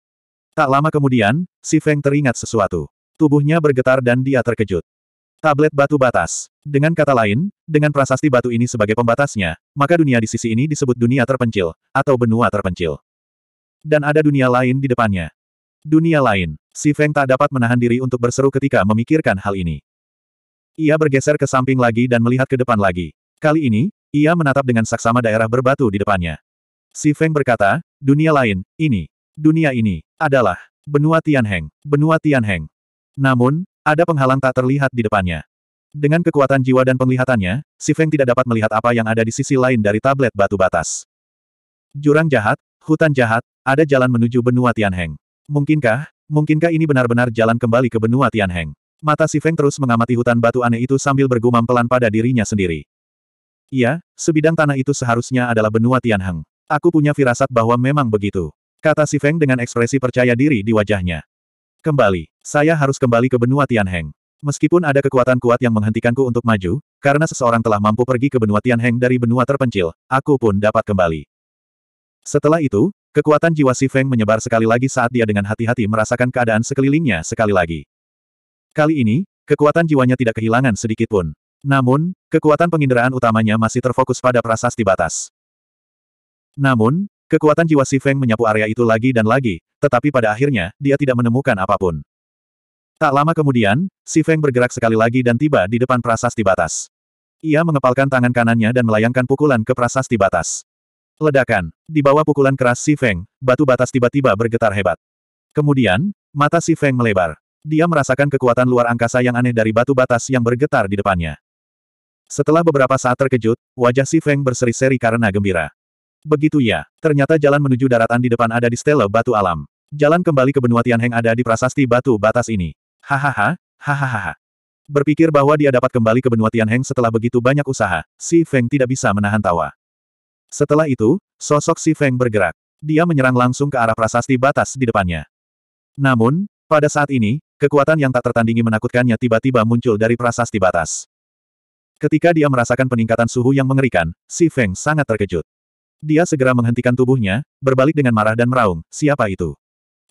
Tak lama kemudian, Si Feng teringat sesuatu. Tubuhnya bergetar dan dia terkejut. Tablet batu batas. Dengan kata lain, dengan prasasti batu ini sebagai pembatasnya, maka dunia di sisi ini disebut dunia terpencil, atau benua terpencil. Dan ada dunia lain di depannya. Dunia lain, si Feng tak dapat menahan diri untuk berseru ketika memikirkan hal ini. Ia bergeser ke samping lagi dan melihat ke depan lagi. Kali ini, ia menatap dengan saksama daerah berbatu di depannya. Si Feng berkata, dunia lain, ini, dunia ini, adalah benua Tianheng, benua Tianheng. Namun, ada penghalang tak terlihat di depannya. Dengan kekuatan jiwa dan penglihatannya, Si Feng tidak dapat melihat apa yang ada di sisi lain dari tablet batu batas. Jurang jahat, hutan jahat, ada jalan menuju benua Tianheng. Mungkinkah, mungkinkah ini benar-benar jalan kembali ke benua Tianheng? Mata Si Feng terus mengamati hutan batu aneh itu sambil bergumam pelan pada dirinya sendiri. Iya, sebidang tanah itu seharusnya adalah benua Tianheng. Aku punya firasat bahwa memang begitu. Kata Si Feng dengan ekspresi percaya diri di wajahnya. Kembali. Saya harus kembali ke benua Tianheng. Meskipun ada kekuatan kuat yang menghentikanku untuk maju, karena seseorang telah mampu pergi ke benua Tianheng dari benua terpencil, aku pun dapat kembali. Setelah itu, kekuatan jiwa Si Feng menyebar sekali lagi saat dia dengan hati-hati merasakan keadaan sekelilingnya sekali lagi. Kali ini, kekuatan jiwanya tidak kehilangan sedikit pun. Namun, kekuatan penginderaan utamanya masih terfokus pada prasasti batas. Namun, Kekuatan jiwa Si Feng menyapu area itu lagi dan lagi, tetapi pada akhirnya, dia tidak menemukan apapun. Tak lama kemudian, Si Feng bergerak sekali lagi dan tiba di depan prasasti batas. Ia mengepalkan tangan kanannya dan melayangkan pukulan ke prasasti batas. Ledakan. Di bawah pukulan keras Si Feng, batu batas tiba-tiba bergetar hebat. Kemudian, mata Si Feng melebar. Dia merasakan kekuatan luar angkasa yang aneh dari batu batas yang bergetar di depannya. Setelah beberapa saat terkejut, wajah Si Feng berseri-seri karena gembira. Begitu ya, ternyata jalan menuju daratan di depan ada di stele batu alam. Jalan kembali ke benua Tianheng ada di prasasti batu batas ini. Hahaha, hahaha. Berpikir bahwa dia dapat kembali ke benua Tianheng setelah begitu banyak usaha, Si Feng tidak bisa menahan tawa. Setelah itu, sosok Si Feng bergerak. Dia menyerang langsung ke arah prasasti batas di depannya. Namun, pada saat ini, kekuatan yang tak tertandingi menakutkannya tiba-tiba muncul dari prasasti batas. Ketika dia merasakan peningkatan suhu yang mengerikan, Si Feng sangat terkejut. Dia segera menghentikan tubuhnya, berbalik dengan marah dan meraung, siapa itu?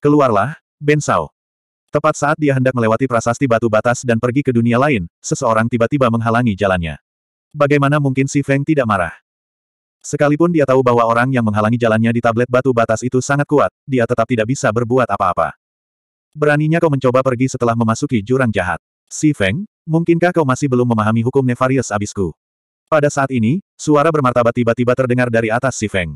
Keluarlah, Ben Sao. Tepat saat dia hendak melewati prasasti batu batas dan pergi ke dunia lain, seseorang tiba-tiba menghalangi jalannya. Bagaimana mungkin si Feng tidak marah? Sekalipun dia tahu bahwa orang yang menghalangi jalannya di tablet batu batas itu sangat kuat, dia tetap tidak bisa berbuat apa-apa. Beraninya kau mencoba pergi setelah memasuki jurang jahat. Si Feng, mungkinkah kau masih belum memahami hukum Nefarious abisku? Pada saat ini, suara bermartabat tiba-tiba terdengar dari atas si Feng.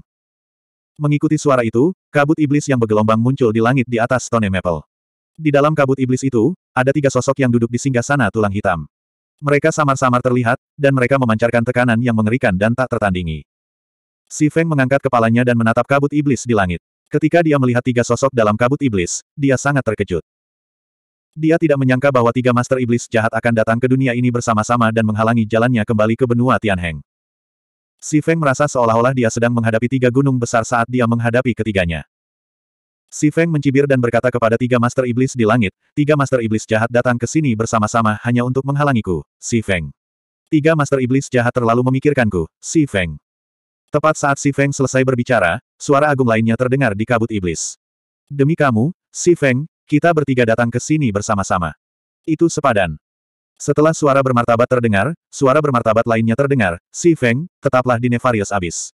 Mengikuti suara itu, kabut iblis yang bergelombang muncul di langit di atas Stone Maple. Di dalam kabut iblis itu, ada tiga sosok yang duduk di singgah sana tulang hitam. Mereka samar-samar terlihat, dan mereka memancarkan tekanan yang mengerikan dan tak tertandingi. Si Feng mengangkat kepalanya dan menatap kabut iblis di langit. Ketika dia melihat tiga sosok dalam kabut iblis, dia sangat terkejut. Dia tidak menyangka bahwa tiga master iblis jahat akan datang ke dunia ini bersama-sama dan menghalangi jalannya kembali ke benua Tianheng. Si Feng merasa seolah-olah dia sedang menghadapi tiga gunung besar saat dia menghadapi ketiganya. Si Feng mencibir dan berkata kepada tiga master iblis di langit, tiga master iblis jahat datang ke sini bersama-sama hanya untuk menghalangiku, Si Feng. Tiga master iblis jahat terlalu memikirkanku, Si Feng. Tepat saat Si Feng selesai berbicara, suara agung lainnya terdengar di kabut iblis. Demi kamu, Si Feng, kita bertiga datang ke sini bersama-sama. Itu sepadan. Setelah suara bermartabat terdengar, suara bermartabat lainnya terdengar, Si Feng, tetaplah di Nefarious Abyss.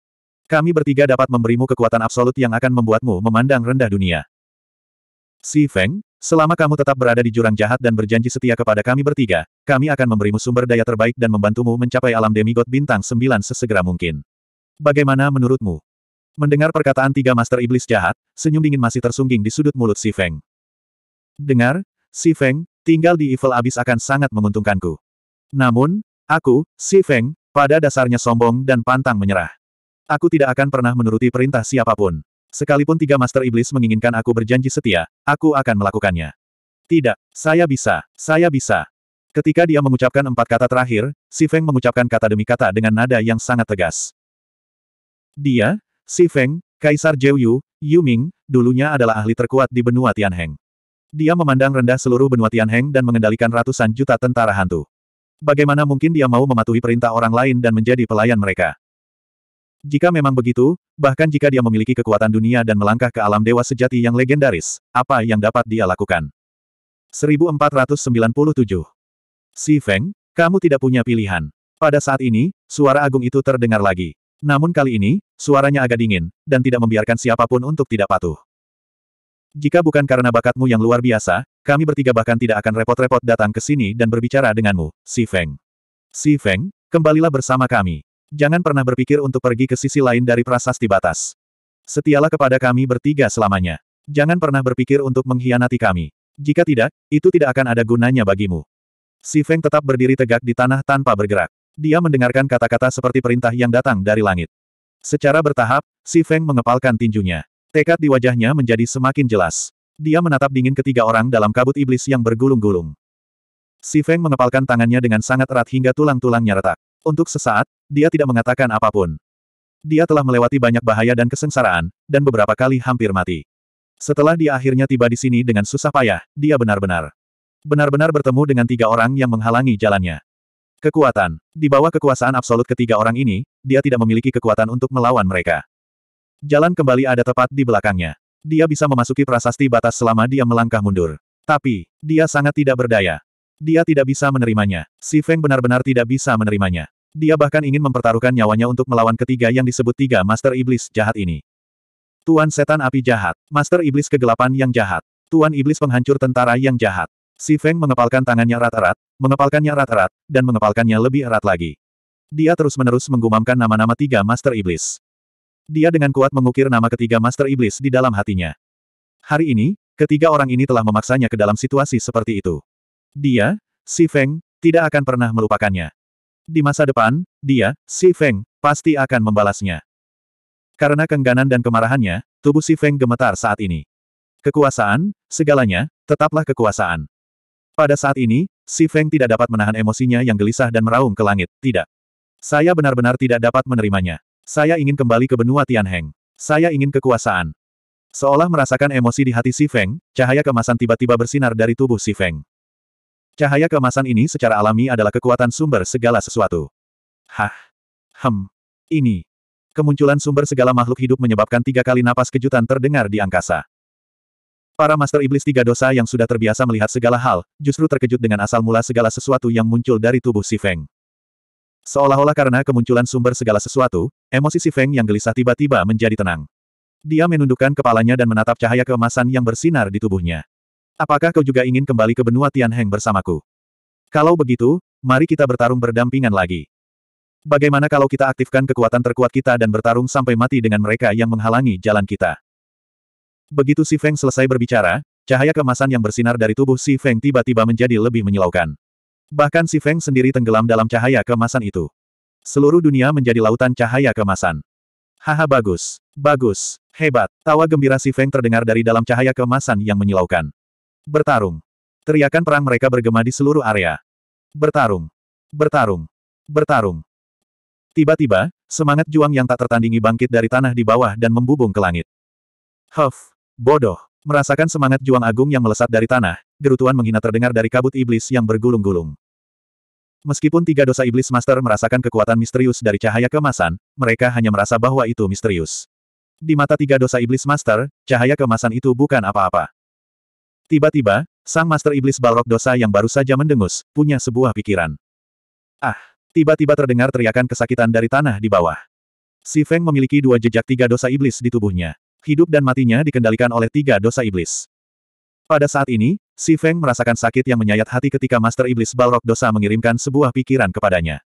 Kami bertiga dapat memberimu kekuatan absolut yang akan membuatmu memandang rendah dunia. Si Feng, selama kamu tetap berada di jurang jahat dan berjanji setia kepada kami bertiga, kami akan memberimu sumber daya terbaik dan membantumu mencapai alam demigod bintang sembilan sesegera mungkin. Bagaimana menurutmu? Mendengar perkataan tiga master iblis jahat, senyum dingin masih tersungging di sudut mulut Si Feng. Dengar, si Feng, tinggal di Evil Abyss akan sangat menguntungkanku. Namun, aku, si Feng, pada dasarnya sombong dan pantang menyerah. Aku tidak akan pernah menuruti perintah siapapun. Sekalipun tiga Master Iblis menginginkan aku berjanji setia, aku akan melakukannya. Tidak, saya bisa, saya bisa. Ketika dia mengucapkan empat kata terakhir, Si Feng mengucapkan kata demi kata dengan nada yang sangat tegas. Dia, Si Feng, Kaisar Zhou Yu, Yu Ming, dulunya adalah ahli terkuat di benua Tianheng. Dia memandang rendah seluruh benua Tianheng dan mengendalikan ratusan juta tentara hantu. Bagaimana mungkin dia mau mematuhi perintah orang lain dan menjadi pelayan mereka? Jika memang begitu, bahkan jika dia memiliki kekuatan dunia dan melangkah ke alam dewa sejati yang legendaris, apa yang dapat dia lakukan? 1497 Si Feng, kamu tidak punya pilihan. Pada saat ini, suara agung itu terdengar lagi. Namun kali ini, suaranya agak dingin, dan tidak membiarkan siapapun untuk tidak patuh. Jika bukan karena bakatmu yang luar biasa, kami bertiga bahkan tidak akan repot-repot datang ke sini dan berbicara denganmu, Si Feng. Si Feng, kembalilah bersama kami. Jangan pernah berpikir untuk pergi ke sisi lain dari prasasti batas. Setialah kepada kami bertiga selamanya. Jangan pernah berpikir untuk mengkhianati kami. Jika tidak, itu tidak akan ada gunanya bagimu. Si Feng tetap berdiri tegak di tanah tanpa bergerak. Dia mendengarkan kata-kata seperti perintah yang datang dari langit. Secara bertahap, Si Feng mengepalkan tinjunya. Tekad di wajahnya menjadi semakin jelas. Dia menatap dingin ketiga orang dalam kabut iblis yang bergulung-gulung. Si Feng mengepalkan tangannya dengan sangat erat hingga tulang-tulangnya retak. Untuk sesaat, dia tidak mengatakan apapun. Dia telah melewati banyak bahaya dan kesengsaraan, dan beberapa kali hampir mati. Setelah dia akhirnya tiba di sini dengan susah payah, dia benar-benar benar-benar bertemu dengan tiga orang yang menghalangi jalannya. Kekuatan. Di bawah kekuasaan absolut ketiga orang ini, dia tidak memiliki kekuatan untuk melawan mereka. Jalan kembali ada tepat di belakangnya. Dia bisa memasuki prasasti batas selama dia melangkah mundur. Tapi, dia sangat tidak berdaya. Dia tidak bisa menerimanya. Si Feng benar-benar tidak bisa menerimanya. Dia bahkan ingin mempertaruhkan nyawanya untuk melawan ketiga yang disebut tiga Master Iblis jahat ini. Tuan Setan Api Jahat, Master Iblis Kegelapan yang jahat, Tuan Iblis Penghancur Tentara yang jahat. Si Feng mengepalkan tangannya rat-erat, mengepalkannya rat-erat, dan mengepalkannya lebih erat lagi. Dia terus-menerus menggumamkan nama-nama tiga Master Iblis. Dia dengan kuat mengukir nama ketiga Master Iblis di dalam hatinya. Hari ini, ketiga orang ini telah memaksanya ke dalam situasi seperti itu. Dia, Si Feng, tidak akan pernah melupakannya. Di masa depan, dia, Si Feng, pasti akan membalasnya. Karena kengganan dan kemarahannya, tubuh Si Feng gemetar saat ini. Kekuasaan, segalanya, tetaplah kekuasaan. Pada saat ini, Si Feng tidak dapat menahan emosinya yang gelisah dan meraung ke langit, tidak. Saya benar-benar tidak dapat menerimanya. Saya ingin kembali ke benua Tianheng. Saya ingin kekuasaan. Seolah merasakan emosi di hati Si Feng, cahaya kemasan tiba-tiba bersinar dari tubuh Si Feng. Cahaya kemasan ini secara alami adalah kekuatan sumber segala sesuatu. Hah? Hem. Ini. Kemunculan sumber segala makhluk hidup menyebabkan tiga kali napas kejutan terdengar di angkasa. Para Master Iblis Tiga Dosa yang sudah terbiasa melihat segala hal, justru terkejut dengan asal mula segala sesuatu yang muncul dari tubuh Si Feng. Seolah-olah karena kemunculan sumber segala sesuatu, emosi si Feng yang gelisah tiba-tiba menjadi tenang. Dia menundukkan kepalanya dan menatap cahaya keemasan yang bersinar di tubuhnya. Apakah kau juga ingin kembali ke benua Tianheng bersamaku? Kalau begitu, mari kita bertarung berdampingan lagi. Bagaimana kalau kita aktifkan kekuatan terkuat kita dan bertarung sampai mati dengan mereka yang menghalangi jalan kita? Begitu Si Feng selesai berbicara, cahaya kemasan yang bersinar dari tubuh Si Feng tiba-tiba menjadi lebih menyilaukan. Bahkan si Feng sendiri tenggelam dalam cahaya kemasan itu. Seluruh dunia menjadi lautan cahaya kemasan. Haha bagus. Bagus. Hebat. Tawa gembira si Feng terdengar dari dalam cahaya kemasan yang menyilaukan. Bertarung. Teriakan perang mereka bergema di seluruh area. Bertarung. Bertarung. Bertarung. Tiba-tiba, semangat juang yang tak tertandingi bangkit dari tanah di bawah dan membubung ke langit. Huff. Bodoh. Merasakan semangat juang agung yang melesat dari tanah, gerutuan menghina terdengar dari kabut iblis yang bergulung-gulung. Meskipun tiga dosa iblis master merasakan kekuatan misterius dari cahaya kemasan, mereka hanya merasa bahwa itu misterius. Di mata tiga dosa iblis master, cahaya kemasan itu bukan apa-apa. Tiba-tiba, sang master iblis balrog dosa yang baru saja mendengus, punya sebuah pikiran. Ah! Tiba-tiba terdengar teriakan kesakitan dari tanah di bawah. Si Feng memiliki dua jejak tiga dosa iblis di tubuhnya hidup dan matinya dikendalikan oleh tiga dosa iblis. Pada saat ini, Si Feng merasakan sakit yang menyayat hati ketika Master Iblis Balrog dosa mengirimkan sebuah pikiran kepadanya.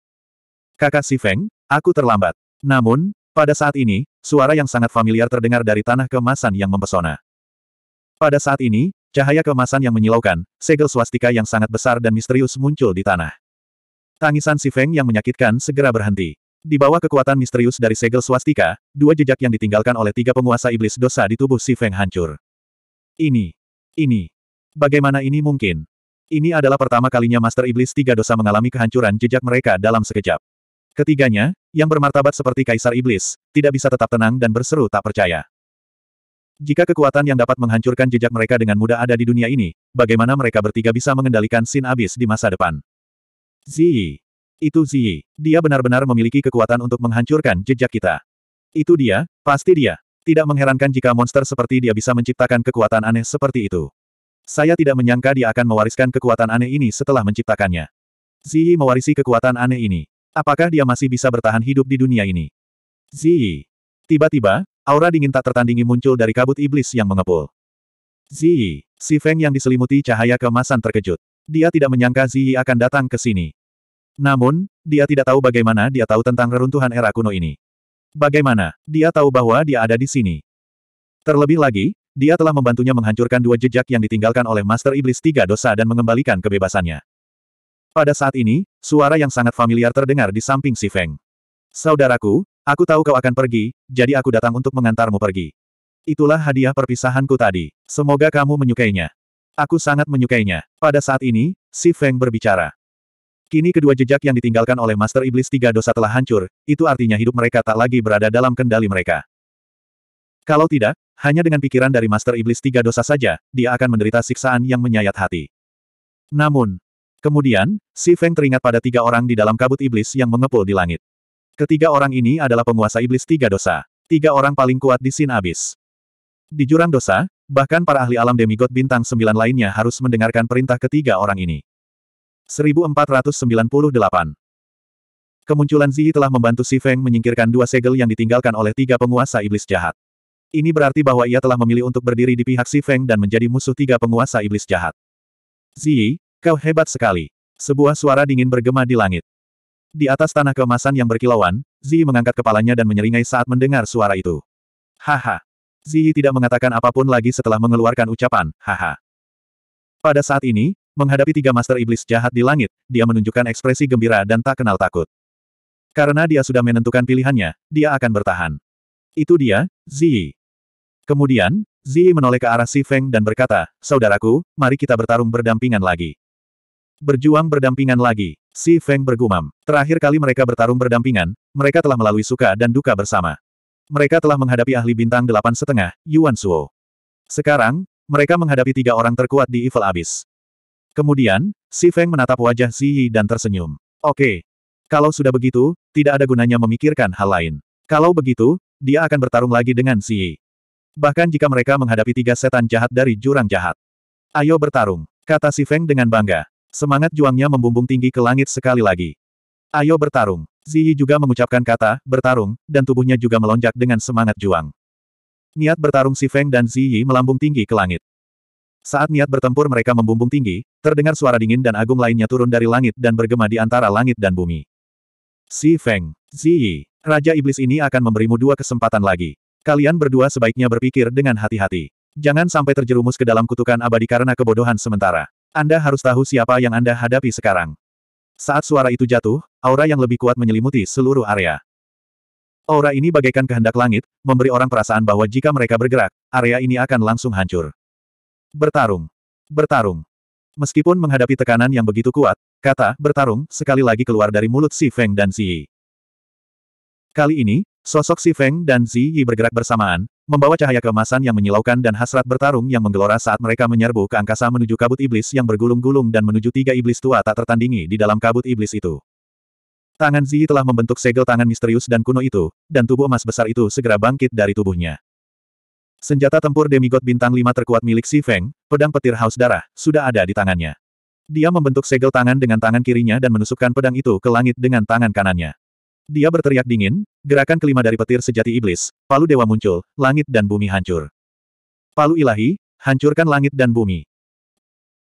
Kakak Si Feng, aku terlambat. Namun, pada saat ini, suara yang sangat familiar terdengar dari tanah kemasan yang mempesona. Pada saat ini, cahaya kemasan yang menyilaukan, segel swastika yang sangat besar dan misterius muncul di tanah. Tangisan Si Feng yang menyakitkan segera berhenti. Di bawah kekuatan misterius dari segel swastika, dua jejak yang ditinggalkan oleh tiga penguasa iblis dosa di tubuh si Feng hancur. Ini. Ini. Bagaimana ini mungkin? Ini adalah pertama kalinya Master Iblis Tiga Dosa mengalami kehancuran jejak mereka dalam sekejap. Ketiganya, yang bermartabat seperti Kaisar Iblis, tidak bisa tetap tenang dan berseru tak percaya. Jika kekuatan yang dapat menghancurkan jejak mereka dengan mudah ada di dunia ini, bagaimana mereka bertiga bisa mengendalikan Sin Abis di masa depan? Zii. Itu Ziyi. Dia benar-benar memiliki kekuatan untuk menghancurkan jejak kita. Itu dia, pasti dia. Tidak mengherankan jika monster seperti dia bisa menciptakan kekuatan aneh seperti itu. Saya tidak menyangka dia akan mewariskan kekuatan aneh ini setelah menciptakannya. Ziyi mewarisi kekuatan aneh ini. Apakah dia masih bisa bertahan hidup di dunia ini? Ziyi. Tiba-tiba, aura dingin tak tertandingi muncul dari kabut iblis yang mengepul. Ziyi. Si Feng yang diselimuti cahaya kemasan terkejut. Dia tidak menyangka Ziyi akan datang ke sini. Namun, dia tidak tahu bagaimana dia tahu tentang reruntuhan era kuno ini. Bagaimana dia tahu bahwa dia ada di sini? Terlebih lagi, dia telah membantunya menghancurkan dua jejak yang ditinggalkan oleh Master Iblis Tiga Dosa dan mengembalikan kebebasannya. Pada saat ini, suara yang sangat familiar terdengar di samping si Feng. Saudaraku, aku tahu kau akan pergi, jadi aku datang untuk mengantarmu pergi. Itulah hadiah perpisahanku tadi. Semoga kamu menyukainya. Aku sangat menyukainya. Pada saat ini, si Feng berbicara. Kini kedua jejak yang ditinggalkan oleh Master Iblis Tiga Dosa telah hancur, itu artinya hidup mereka tak lagi berada dalam kendali mereka. Kalau tidak, hanya dengan pikiran dari Master Iblis Tiga Dosa saja, dia akan menderita siksaan yang menyayat hati. Namun, kemudian, Si Feng teringat pada tiga orang di dalam kabut iblis yang mengepul di langit. Ketiga orang ini adalah penguasa Iblis Tiga Dosa. Tiga orang paling kuat di Sin Abis. Di jurang dosa, bahkan para ahli alam demigod bintang sembilan lainnya harus mendengarkan perintah ketiga orang ini. 1498. Kemunculan Ziyi telah membantu Si Feng menyingkirkan dua segel yang ditinggalkan oleh tiga penguasa iblis jahat. Ini berarti bahwa ia telah memilih untuk berdiri di pihak Si Feng dan menjadi musuh tiga penguasa iblis jahat. Ziyi, kau hebat sekali. Sebuah suara dingin bergema di langit. Di atas tanah keemasan yang berkilauan, Ziyi mengangkat kepalanya dan menyeringai saat mendengar suara itu. Haha. Ziyi tidak mengatakan apapun lagi setelah mengeluarkan ucapan, haha. Pada saat ini, Menghadapi tiga master iblis jahat di langit, dia menunjukkan ekspresi gembira dan tak kenal takut. Karena dia sudah menentukan pilihannya, dia akan bertahan. Itu dia, Ziyi. Kemudian, Ziyi menoleh ke arah Si Feng dan berkata, Saudaraku, mari kita bertarung berdampingan lagi. Berjuang berdampingan lagi, Si Feng bergumam. Terakhir kali mereka bertarung berdampingan, mereka telah melalui suka dan duka bersama. Mereka telah menghadapi ahli bintang delapan setengah, Yuan Suo. Sekarang, mereka menghadapi tiga orang terkuat di Evil Abyss. Kemudian, Si Feng menatap wajah Si Yi dan tersenyum. Oke. Kalau sudah begitu, tidak ada gunanya memikirkan hal lain. Kalau begitu, dia akan bertarung lagi dengan Si Yi. Bahkan jika mereka menghadapi tiga setan jahat dari jurang jahat. Ayo bertarung, kata Si Feng dengan bangga. Semangat juangnya membumbung tinggi ke langit sekali lagi. Ayo bertarung. Si Yi juga mengucapkan kata, bertarung, dan tubuhnya juga melonjak dengan semangat juang. Niat bertarung Si Feng dan Si Yi melambung tinggi ke langit. Saat niat bertempur mereka membumbung tinggi, terdengar suara dingin dan agung lainnya turun dari langit dan bergema di antara langit dan bumi. Si Feng, Yi, Raja Iblis ini akan memberimu dua kesempatan lagi. Kalian berdua sebaiknya berpikir dengan hati-hati. Jangan sampai terjerumus ke dalam kutukan abadi karena kebodohan sementara. Anda harus tahu siapa yang Anda hadapi sekarang. Saat suara itu jatuh, aura yang lebih kuat menyelimuti seluruh area. Aura ini bagaikan kehendak langit, memberi orang perasaan bahwa jika mereka bergerak, area ini akan langsung hancur. Bertarung. Bertarung. Meskipun menghadapi tekanan yang begitu kuat, kata bertarung sekali lagi keluar dari mulut Si Feng dan Si Yi. Kali ini, sosok Si Feng dan Si Yi bergerak bersamaan, membawa cahaya kemasan yang menyilaukan dan hasrat bertarung yang menggelora saat mereka menyerbu ke angkasa menuju kabut iblis yang bergulung-gulung dan menuju tiga iblis tua tak tertandingi di dalam kabut iblis itu. Tangan Ziyi telah membentuk segel tangan misterius dan kuno itu, dan tubuh emas besar itu segera bangkit dari tubuhnya. Senjata tempur demigod bintang 5 terkuat milik Si Feng, pedang petir haus darah, sudah ada di tangannya. Dia membentuk segel tangan dengan tangan kirinya dan menusukkan pedang itu ke langit dengan tangan kanannya. Dia berteriak dingin, gerakan kelima dari petir sejati iblis, palu dewa muncul, langit dan bumi hancur. Palu ilahi, hancurkan langit dan bumi.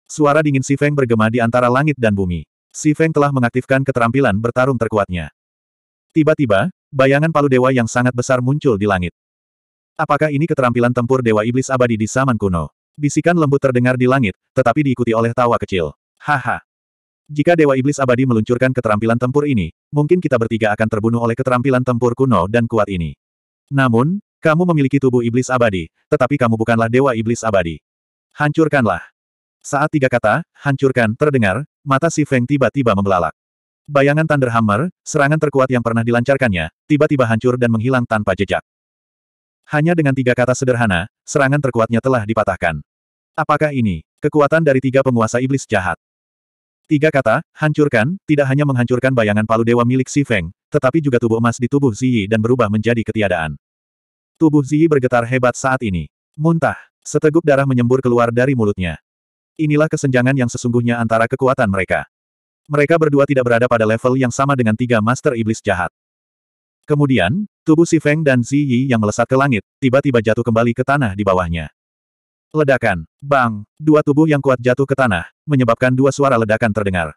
Suara dingin Si Feng bergema di antara langit dan bumi. Si Feng telah mengaktifkan keterampilan bertarung terkuatnya. Tiba-tiba, bayangan palu dewa yang sangat besar muncul di langit. Apakah ini keterampilan tempur Dewa Iblis abadi di zaman kuno? Bisikan lembut terdengar di langit, tetapi diikuti oleh tawa kecil. Haha. Jika Dewa Iblis abadi meluncurkan keterampilan tempur ini, mungkin kita bertiga akan terbunuh oleh keterampilan tempur kuno dan kuat ini. Namun, kamu memiliki tubuh Iblis abadi, tetapi kamu bukanlah Dewa Iblis abadi. Hancurkanlah. Saat tiga kata, hancurkan, terdengar, mata si Feng tiba-tiba membelalak. Bayangan Thunder Hammer, serangan terkuat yang pernah dilancarkannya, tiba-tiba hancur dan menghilang tanpa jejak. Hanya dengan tiga kata sederhana, serangan terkuatnya telah dipatahkan. Apakah ini kekuatan dari tiga penguasa iblis jahat? Tiga kata, hancurkan, tidak hanya menghancurkan bayangan palu dewa milik Si Feng, tetapi juga tubuh emas di tubuh Ziyi dan berubah menjadi ketiadaan. Tubuh Ziyi bergetar hebat saat ini. Muntah, seteguk darah menyembur keluar dari mulutnya. Inilah kesenjangan yang sesungguhnya antara kekuatan mereka. Mereka berdua tidak berada pada level yang sama dengan tiga master iblis jahat. Kemudian, Tubuh Si Feng dan Zi Yi yang melesat ke langit, tiba-tiba jatuh kembali ke tanah di bawahnya. Ledakan, bang, dua tubuh yang kuat jatuh ke tanah, menyebabkan dua suara ledakan terdengar.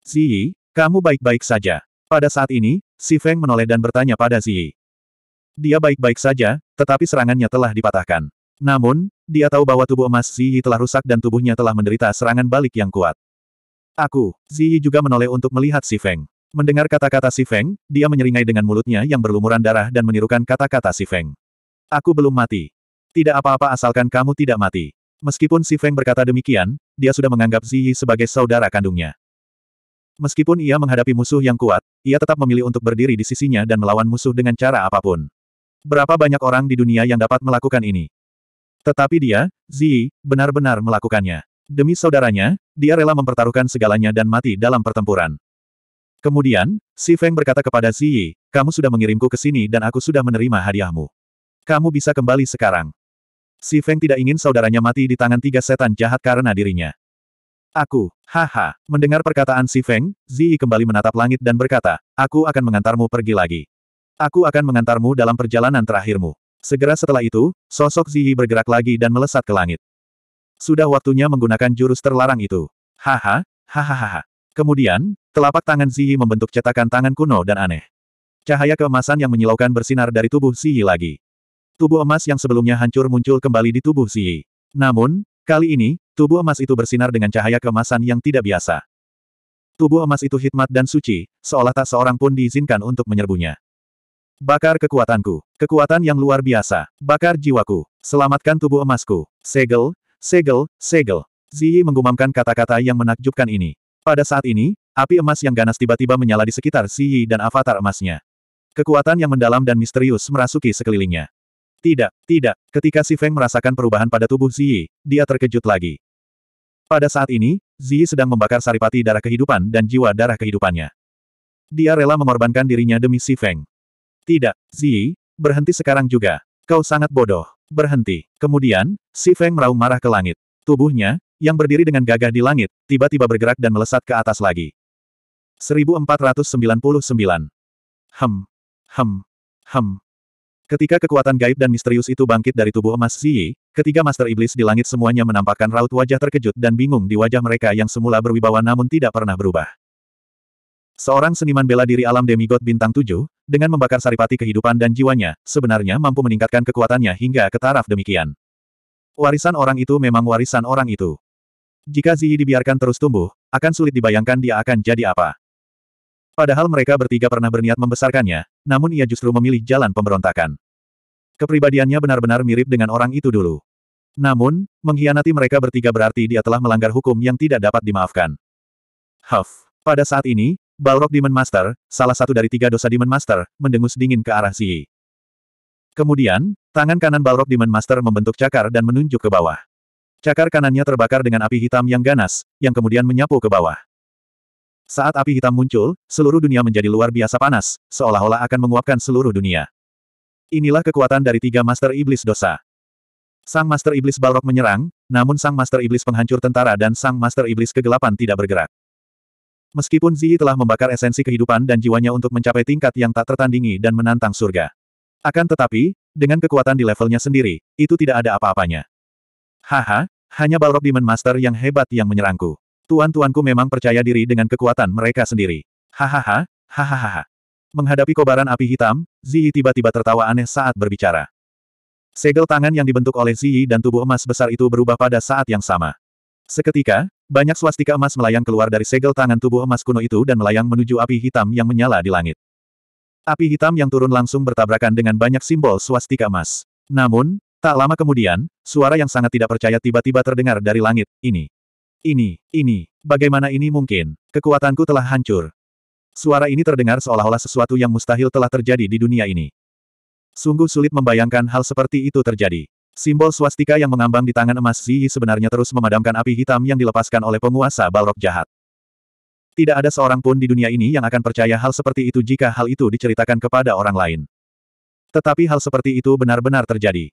Zi Yi, kamu baik-baik saja. Pada saat ini, Si Feng menoleh dan bertanya pada Zi Yi. Dia baik-baik saja, tetapi serangannya telah dipatahkan. Namun, dia tahu bahwa tubuh emas Zi Yi telah rusak dan tubuhnya telah menderita serangan balik yang kuat. Aku, Zi Yi juga menoleh untuk melihat Si Feng. Mendengar kata-kata si Feng, dia menyeringai dengan mulutnya yang berlumuran darah dan menirukan kata-kata si Feng. Aku belum mati. Tidak apa-apa asalkan kamu tidak mati. Meskipun si Feng berkata demikian, dia sudah menganggap Ziyi sebagai saudara kandungnya. Meskipun ia menghadapi musuh yang kuat, ia tetap memilih untuk berdiri di sisinya dan melawan musuh dengan cara apapun. Berapa banyak orang di dunia yang dapat melakukan ini? Tetapi dia, Ziyi, benar-benar melakukannya. Demi saudaranya, dia rela mempertaruhkan segalanya dan mati dalam pertempuran. Kemudian, Si Feng berkata kepada Xi Yi, kamu sudah mengirimku ke sini dan aku sudah menerima hadiahmu. Kamu bisa kembali sekarang. Si Feng tidak ingin saudaranya mati di tangan tiga setan jahat karena dirinya. Aku, haha, mendengar perkataan Si Feng, Yi kembali menatap langit dan berkata, aku akan mengantarmu pergi lagi. Aku akan mengantarmu dalam perjalanan terakhirmu. Segera setelah itu, sosok Ziyi bergerak lagi dan melesat ke langit. Sudah waktunya menggunakan jurus terlarang itu. Haha, hahaha. Kemudian, telapak tangan Ziyi membentuk cetakan tangan kuno dan aneh. Cahaya keemasan yang menyilaukan bersinar dari tubuh Ziyi lagi. Tubuh emas yang sebelumnya hancur muncul kembali di tubuh Ziyi. Namun, kali ini, tubuh emas itu bersinar dengan cahaya keemasan yang tidak biasa. Tubuh emas itu hikmat dan suci, seolah tak seorang pun diizinkan untuk menyerbunya. Bakar kekuatanku. Kekuatan yang luar biasa. Bakar jiwaku. Selamatkan tubuh emasku. Segel, segel, segel. Ziyi menggumamkan kata-kata yang menakjubkan ini. Pada saat ini, api emas yang ganas tiba-tiba menyala di sekitar Si Yi dan avatar emasnya. Kekuatan yang mendalam dan misterius merasuki sekelilingnya. Tidak, tidak, ketika Si Feng merasakan perubahan pada tubuh Si Yi, dia terkejut lagi. Pada saat ini, Yi sedang membakar saripati darah kehidupan dan jiwa darah kehidupannya. Dia rela mengorbankan dirinya demi Si Feng. Tidak, Yi, berhenti sekarang juga. Kau sangat bodoh. Berhenti. Kemudian, Si Feng meraung marah ke langit. Tubuhnya, yang berdiri dengan gagah di langit, tiba-tiba bergerak dan melesat ke atas lagi. 1499. Hem. Hem. Hem. Ketika kekuatan gaib dan misterius itu bangkit dari tubuh emas Ziyi, ketiga Master Iblis di langit semuanya menampakkan raut wajah terkejut dan bingung di wajah mereka yang semula berwibawa namun tidak pernah berubah. Seorang seniman bela diri alam demigod bintang 7, dengan membakar saripati kehidupan dan jiwanya, sebenarnya mampu meningkatkan kekuatannya hingga ke taraf demikian. Warisan orang itu memang warisan orang itu. Jika Ziyi dibiarkan terus tumbuh, akan sulit dibayangkan dia akan jadi apa. Padahal mereka bertiga pernah berniat membesarkannya, namun ia justru memilih jalan pemberontakan. Kepribadiannya benar-benar mirip dengan orang itu dulu. Namun, mengkhianati mereka bertiga berarti dia telah melanggar hukum yang tidak dapat dimaafkan. Huff. Pada saat ini, Balrog Demon Master, salah satu dari tiga dosa Demon Master, mendengus dingin ke arah Ziyi. Kemudian, tangan kanan Balrog Demon Master membentuk cakar dan menunjuk ke bawah. Cakar kanannya terbakar dengan api hitam yang ganas, yang kemudian menyapu ke bawah. Saat api hitam muncul, seluruh dunia menjadi luar biasa panas, seolah-olah akan menguapkan seluruh dunia. Inilah kekuatan dari tiga Master Iblis Dosa. Sang Master Iblis Balrog menyerang, namun Sang Master Iblis Penghancur Tentara dan Sang Master Iblis Kegelapan tidak bergerak. Meskipun Zi telah membakar esensi kehidupan dan jiwanya untuk mencapai tingkat yang tak tertandingi dan menantang surga. Akan tetapi, dengan kekuatan di levelnya sendiri, itu tidak ada apa-apanya. Haha, hanya Balrog Demon Master yang hebat yang menyerangku. Tuan-tuanku memang percaya diri dengan kekuatan mereka sendiri. Hahaha, hahaha. Menghadapi kobaran api hitam, Ziyi tiba-tiba tertawa aneh saat berbicara. Segel tangan yang dibentuk oleh Ziyi dan tubuh emas besar itu berubah pada saat yang sama. Seketika, banyak swastika emas melayang keluar dari segel tangan tubuh emas kuno itu dan melayang menuju api hitam yang menyala di langit. Api hitam yang turun langsung bertabrakan dengan banyak simbol swastika emas. Namun, Tak lama kemudian, suara yang sangat tidak percaya tiba-tiba terdengar dari langit, ini. Ini, ini, bagaimana ini mungkin? Kekuatanku telah hancur. Suara ini terdengar seolah-olah sesuatu yang mustahil telah terjadi di dunia ini. Sungguh sulit membayangkan hal seperti itu terjadi. Simbol swastika yang mengambang di tangan emas Ziyi sebenarnya terus memadamkan api hitam yang dilepaskan oleh penguasa Balrog jahat. Tidak ada seorang pun di dunia ini yang akan percaya hal seperti itu jika hal itu diceritakan kepada orang lain. Tetapi hal seperti itu benar-benar terjadi.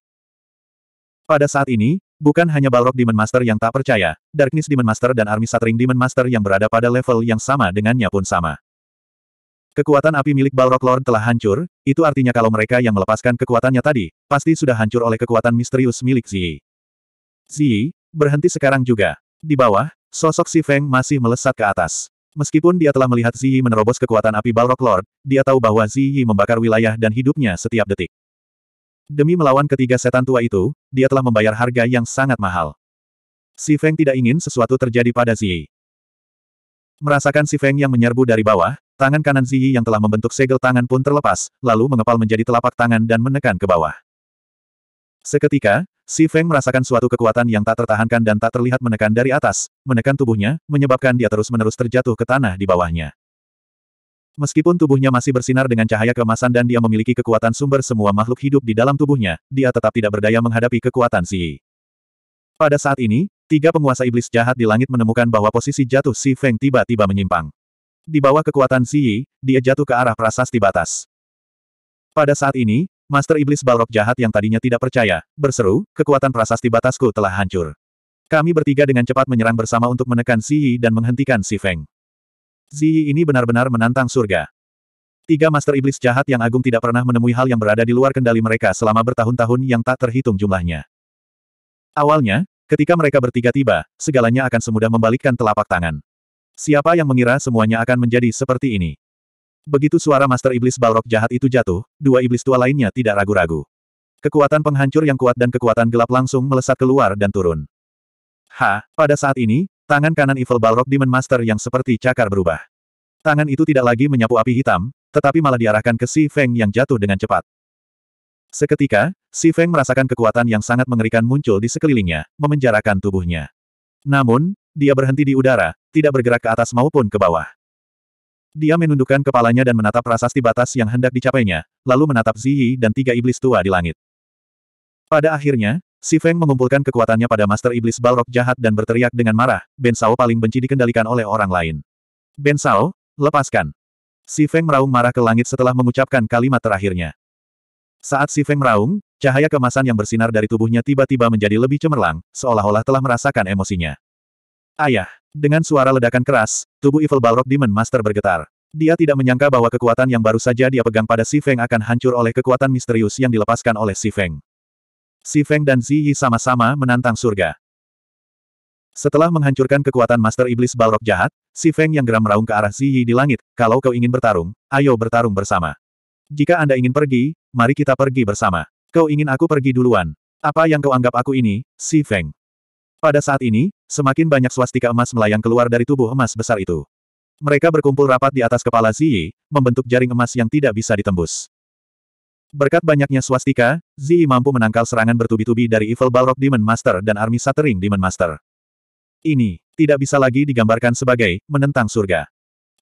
Pada saat ini, bukan hanya Balrog Demon Master yang tak percaya, Darkness Demon Master dan Army Satring Demon Master yang berada pada level yang sama dengannya pun sama. Kekuatan api milik Balrog Lord telah hancur, itu artinya kalau mereka yang melepaskan kekuatannya tadi, pasti sudah hancur oleh kekuatan misterius milik Ziyi. Ziyi, berhenti sekarang juga. Di bawah, sosok Si Feng masih melesat ke atas. Meskipun dia telah melihat Ziyi menerobos kekuatan api Balrog Lord, dia tahu bahwa Ziyi membakar wilayah dan hidupnya setiap detik. Demi melawan ketiga setan tua itu, dia telah membayar harga yang sangat mahal. Si Feng tidak ingin sesuatu terjadi pada Ziyi. Merasakan si Feng yang menyerbu dari bawah, tangan kanan Ziyi yang telah membentuk segel tangan pun terlepas, lalu mengepal menjadi telapak tangan dan menekan ke bawah. Seketika, si Feng merasakan suatu kekuatan yang tak tertahankan dan tak terlihat menekan dari atas, menekan tubuhnya, menyebabkan dia terus-menerus terjatuh ke tanah di bawahnya. Meskipun tubuhnya masih bersinar dengan cahaya kemasan dan dia memiliki kekuatan sumber semua makhluk hidup di dalam tubuhnya, dia tetap tidak berdaya menghadapi kekuatan Si. Pada saat ini, tiga penguasa iblis jahat di langit menemukan bahwa posisi jatuh Si Feng tiba-tiba menyimpang. Di bawah kekuatan Si, dia jatuh ke arah prasasti batas. Pada saat ini, Master Iblis Balrog jahat yang tadinya tidak percaya, berseru, kekuatan prasasti batasku telah hancur. Kami bertiga dengan cepat menyerang bersama untuk menekan Si dan menghentikan Si Feng. Ziyi ini benar-benar menantang surga. Tiga master iblis jahat yang agung tidak pernah menemui hal yang berada di luar kendali mereka selama bertahun-tahun yang tak terhitung jumlahnya. Awalnya, ketika mereka bertiga tiba, segalanya akan semudah membalikkan telapak tangan. Siapa yang mengira semuanya akan menjadi seperti ini? Begitu suara master iblis balrog jahat itu jatuh, dua iblis tua lainnya tidak ragu-ragu. Kekuatan penghancur yang kuat dan kekuatan gelap langsung melesat keluar dan turun. Ha, pada saat ini, Tangan kanan Evil Balrog Demon Master yang seperti cakar berubah. Tangan itu tidak lagi menyapu api hitam, tetapi malah diarahkan ke Si Feng yang jatuh dengan cepat. Seketika, Si Feng merasakan kekuatan yang sangat mengerikan muncul di sekelilingnya, memenjarakan tubuhnya. Namun, dia berhenti di udara, tidak bergerak ke atas maupun ke bawah. Dia menundukkan kepalanya dan menatap prasasti batas yang hendak dicapainya, lalu menatap Ziyi dan tiga iblis tua di langit. Pada akhirnya, Si Feng mengumpulkan kekuatannya pada Master Iblis Balrog jahat dan berteriak dengan marah, Ben Sao paling benci dikendalikan oleh orang lain. Ben Sao, lepaskan. Si Feng meraung marah ke langit setelah mengucapkan kalimat terakhirnya. Saat Si Feng meraung, cahaya kemasan yang bersinar dari tubuhnya tiba-tiba menjadi lebih cemerlang, seolah-olah telah merasakan emosinya. Ayah, dengan suara ledakan keras, tubuh Evil Balrog Demon Master bergetar. Dia tidak menyangka bahwa kekuatan yang baru saja dia pegang pada Si Feng akan hancur oleh kekuatan misterius yang dilepaskan oleh Si Feng. Si Feng dan Zi Yi sama-sama menantang surga. Setelah menghancurkan kekuatan Master Iblis Balrog jahat, si Feng yang geram meraung ke arah Zi Yi di langit, kalau kau ingin bertarung, ayo bertarung bersama. Jika Anda ingin pergi, mari kita pergi bersama. Kau ingin aku pergi duluan. Apa yang kau anggap aku ini, si Feng? Pada saat ini, semakin banyak swastika emas melayang keluar dari tubuh emas besar itu. Mereka berkumpul rapat di atas kepala Ziyi, membentuk jaring emas yang tidak bisa ditembus. Berkat banyaknya swastika, Zi mampu menangkal serangan bertubi-tubi dari Evil Balrog Demon Master dan Army Shattering Demon Master. Ini, tidak bisa lagi digambarkan sebagai, menentang surga.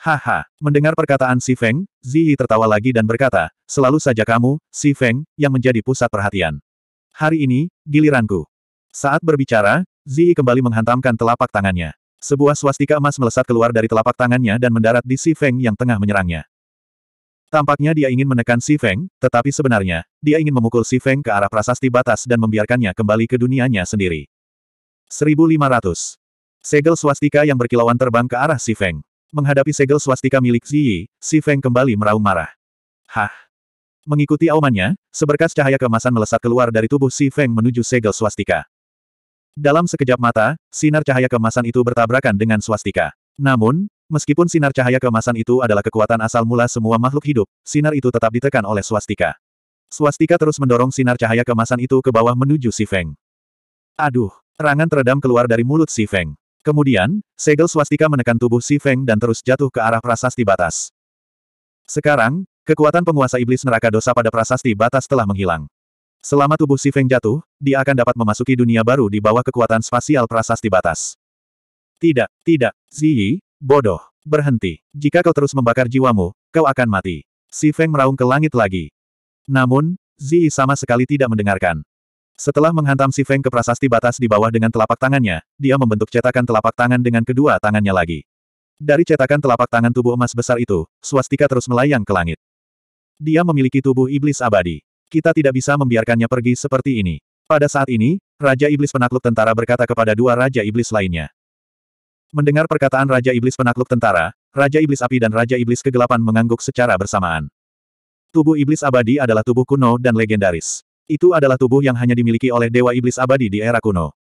Haha, mendengar perkataan Si Feng, Zi tertawa lagi dan berkata, selalu saja kamu, Si Feng, yang menjadi pusat perhatian. Hari ini, giliranku. Saat berbicara, Zi kembali menghantamkan telapak tangannya. Sebuah swastika emas melesat keluar dari telapak tangannya dan mendarat di Si Feng yang tengah menyerangnya. Tampaknya dia ingin menekan Si Feng, tetapi sebenarnya, dia ingin memukul Si Feng ke arah prasasti batas dan membiarkannya kembali ke dunianya sendiri. 1500. Segel swastika yang berkilauan terbang ke arah Si Feng. Menghadapi segel swastika milik Ziyi, Si Feng kembali meraung marah. Hah! Mengikuti aumannya, seberkas cahaya kemasan melesat keluar dari tubuh Si Feng menuju segel swastika. Dalam sekejap mata, sinar cahaya kemasan itu bertabrakan dengan swastika. Namun, Meskipun sinar cahaya kemasan itu adalah kekuatan asal mula semua makhluk hidup, sinar itu tetap ditekan oleh swastika. Swastika terus mendorong sinar cahaya kemasan itu ke bawah menuju Si Feng. Aduh, rangan teredam keluar dari mulut Si Feng. Kemudian, segel swastika menekan tubuh Si Feng dan terus jatuh ke arah prasasti batas. Sekarang, kekuatan penguasa iblis neraka dosa pada prasasti batas telah menghilang. Selama tubuh Si Feng jatuh, dia akan dapat memasuki dunia baru di bawah kekuatan spasial prasasti batas. Tidak, tidak, Ziyi, Bodoh. Berhenti. Jika kau terus membakar jiwamu, kau akan mati. Si Feng meraung ke langit lagi. Namun, Zi sama sekali tidak mendengarkan. Setelah menghantam si Feng ke prasasti batas di bawah dengan telapak tangannya, dia membentuk cetakan telapak tangan dengan kedua tangannya lagi. Dari cetakan telapak tangan tubuh emas besar itu, swastika terus melayang ke langit. Dia memiliki tubuh iblis abadi. Kita tidak bisa membiarkannya pergi seperti ini. Pada saat ini, Raja Iblis Penakluk Tentara berkata kepada dua Raja Iblis lainnya. Mendengar perkataan Raja Iblis Penakluk Tentara, Raja Iblis Api dan Raja Iblis Kegelapan mengangguk secara bersamaan. Tubuh Iblis Abadi adalah tubuh kuno dan legendaris. Itu adalah tubuh yang hanya dimiliki oleh Dewa Iblis Abadi di era kuno.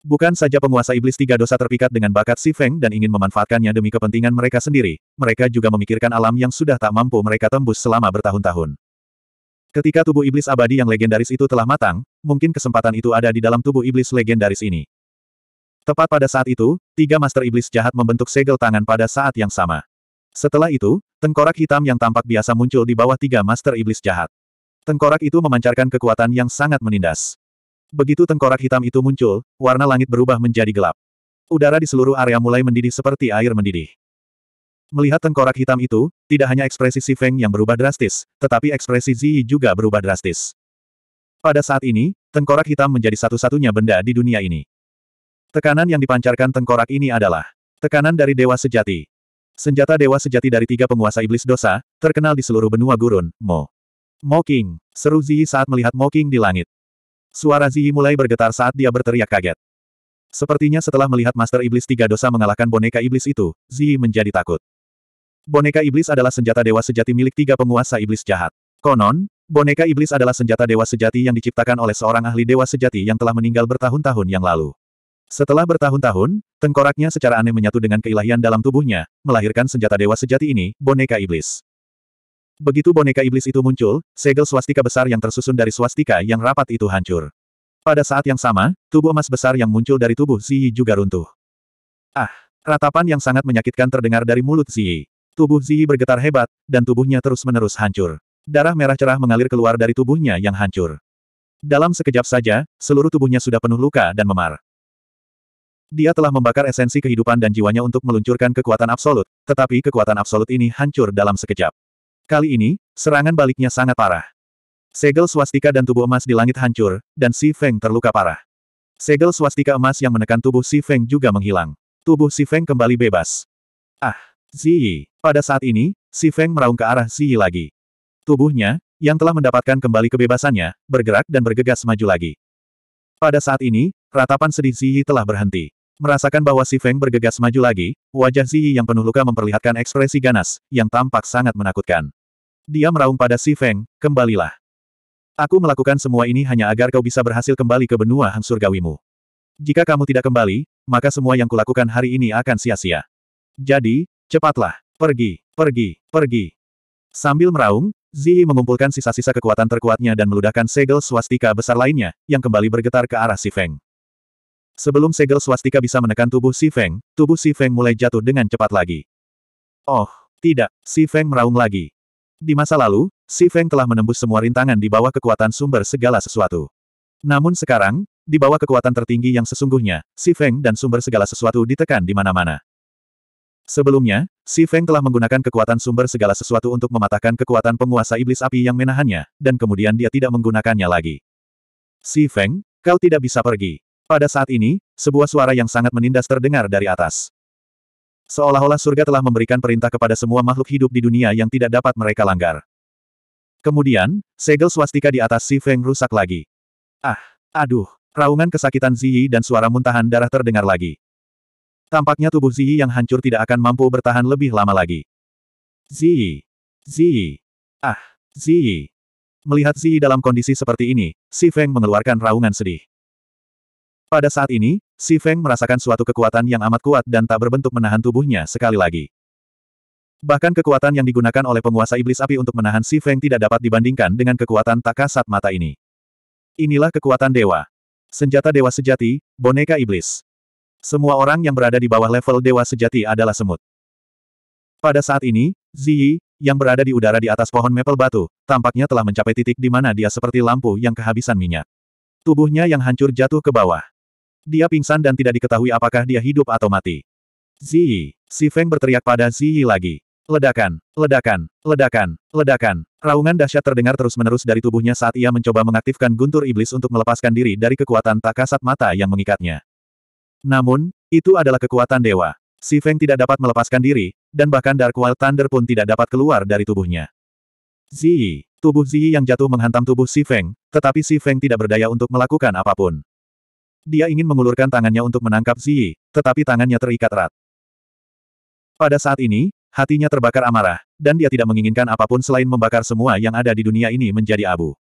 Bukan saja penguasa iblis tiga dosa terpikat dengan bakat Si Feng dan ingin memanfaatkannya demi kepentingan mereka sendiri, mereka juga memikirkan alam yang sudah tak mampu mereka tembus selama bertahun-tahun. Ketika tubuh iblis abadi yang legendaris itu telah matang, mungkin kesempatan itu ada di dalam tubuh iblis legendaris ini. Tepat pada saat itu, tiga master iblis jahat membentuk segel tangan pada saat yang sama. Setelah itu, tengkorak hitam yang tampak biasa muncul di bawah tiga master iblis jahat. Tengkorak itu memancarkan kekuatan yang sangat menindas. Begitu tengkorak hitam itu muncul, warna langit berubah menjadi gelap. Udara di seluruh area mulai mendidih seperti air mendidih. Melihat tengkorak hitam itu, tidak hanya ekspresi Si Feng yang berubah drastis, tetapi ekspresi Ziyi juga berubah drastis. Pada saat ini, tengkorak hitam menjadi satu-satunya benda di dunia ini. Tekanan yang dipancarkan tengkorak ini adalah tekanan dari Dewa Sejati. Senjata Dewa Sejati dari tiga penguasa iblis dosa, terkenal di seluruh benua gurun, Mo. Mo King, seru Ziyi saat melihat Mo King di langit. Suara Ziyi mulai bergetar saat dia berteriak kaget. Sepertinya setelah melihat Master Iblis Tiga Dosa mengalahkan boneka iblis itu, Ziyi menjadi takut. Boneka iblis adalah senjata dewa sejati milik tiga penguasa iblis jahat. Konon, boneka iblis adalah senjata dewa sejati yang diciptakan oleh seorang ahli dewa sejati yang telah meninggal bertahun-tahun yang lalu. Setelah bertahun-tahun, tengkoraknya secara aneh menyatu dengan keilahian dalam tubuhnya, melahirkan senjata dewa sejati ini, boneka iblis. Begitu boneka iblis itu muncul, segel swastika besar yang tersusun dari swastika yang rapat itu hancur. Pada saat yang sama, tubuh emas besar yang muncul dari tubuh Ziyi juga runtuh. Ah, ratapan yang sangat menyakitkan terdengar dari mulut Ziyi. Tubuh Ziyi bergetar hebat, dan tubuhnya terus-menerus hancur. Darah merah cerah mengalir keluar dari tubuhnya yang hancur. Dalam sekejap saja, seluruh tubuhnya sudah penuh luka dan memar. Dia telah membakar esensi kehidupan dan jiwanya untuk meluncurkan kekuatan absolut, tetapi kekuatan absolut ini hancur dalam sekejap. Kali ini, serangan baliknya sangat parah. Segel swastika dan tubuh emas di langit hancur, dan Si Feng terluka parah. Segel swastika emas yang menekan tubuh Si Feng juga menghilang. Tubuh Si Feng kembali bebas. Ah, Ziyi. Pada saat ini, Si Feng meraung ke arah Ziyi lagi. Tubuhnya, yang telah mendapatkan kembali kebebasannya, bergerak dan bergegas maju lagi. Pada saat ini, ratapan sedih Ziyi telah berhenti. Merasakan bahwa Si Feng bergegas maju lagi, wajah Ziyi yang penuh luka memperlihatkan ekspresi ganas, yang tampak sangat menakutkan. Dia meraung pada Si Feng, kembalilah. Aku melakukan semua ini hanya agar kau bisa berhasil kembali ke benua Hang Surgawimu. Jika kamu tidak kembali, maka semua yang kulakukan hari ini akan sia-sia. Jadi, cepatlah, pergi, pergi, pergi. Sambil meraung, Ziyi mengumpulkan sisa-sisa kekuatan terkuatnya dan meludahkan segel swastika besar lainnya, yang kembali bergetar ke arah Si Feng. Sebelum segel swastika bisa menekan tubuh Si Feng, tubuh Si Feng mulai jatuh dengan cepat lagi. Oh, tidak, Si Feng meraung lagi. Di masa lalu, Si Feng telah menembus semua rintangan di bawah kekuatan sumber segala sesuatu. Namun sekarang, di bawah kekuatan tertinggi yang sesungguhnya, Si Feng dan sumber segala sesuatu ditekan di mana-mana. Sebelumnya, Si Feng telah menggunakan kekuatan sumber segala sesuatu untuk mematahkan kekuatan penguasa iblis api yang menahannya, dan kemudian dia tidak menggunakannya lagi. Si Feng, kau tidak bisa pergi. Pada saat ini, sebuah suara yang sangat menindas terdengar dari atas. Seolah-olah surga telah memberikan perintah kepada semua makhluk hidup di dunia yang tidak dapat mereka langgar. Kemudian, segel swastika di atas Si Feng rusak lagi. Ah, aduh, raungan kesakitan Ziyi dan suara muntahan darah terdengar lagi. Tampaknya tubuh Ziyi yang hancur tidak akan mampu bertahan lebih lama lagi. Ziyi, Ziyi, ah, Ziyi. Melihat Ziyi dalam kondisi seperti ini, Si Feng mengeluarkan raungan sedih. Pada saat ini, Si Feng merasakan suatu kekuatan yang amat kuat dan tak berbentuk menahan tubuhnya sekali lagi. Bahkan kekuatan yang digunakan oleh penguasa iblis api untuk menahan Si Feng tidak dapat dibandingkan dengan kekuatan tak kasat mata ini. Inilah kekuatan dewa. Senjata dewa sejati, boneka iblis. Semua orang yang berada di bawah level dewa sejati adalah semut. Pada saat ini, Ziyi, yang berada di udara di atas pohon maple batu, tampaknya telah mencapai titik di mana dia seperti lampu yang kehabisan minyak. Tubuhnya yang hancur jatuh ke bawah. Dia pingsan dan tidak diketahui apakah dia hidup atau mati. Ziyi. Si Feng berteriak pada Ziyi lagi. Ledakan, ledakan, ledakan, ledakan. Raungan dahsyat terdengar terus-menerus dari tubuhnya saat ia mencoba mengaktifkan guntur iblis untuk melepaskan diri dari kekuatan tak kasat mata yang mengikatnya. Namun, itu adalah kekuatan dewa. Si Feng tidak dapat melepaskan diri, dan bahkan Dark Wild Thunder pun tidak dapat keluar dari tubuhnya. Ziyi, tubuh Ziyi yang jatuh menghantam tubuh Si Feng, tetapi Si Feng tidak berdaya untuk melakukan apapun. Dia ingin mengulurkan tangannya untuk menangkap Ziyi, tetapi tangannya terikat erat. Pada saat ini, hatinya terbakar amarah, dan dia tidak menginginkan apapun selain membakar semua yang ada di dunia ini menjadi abu.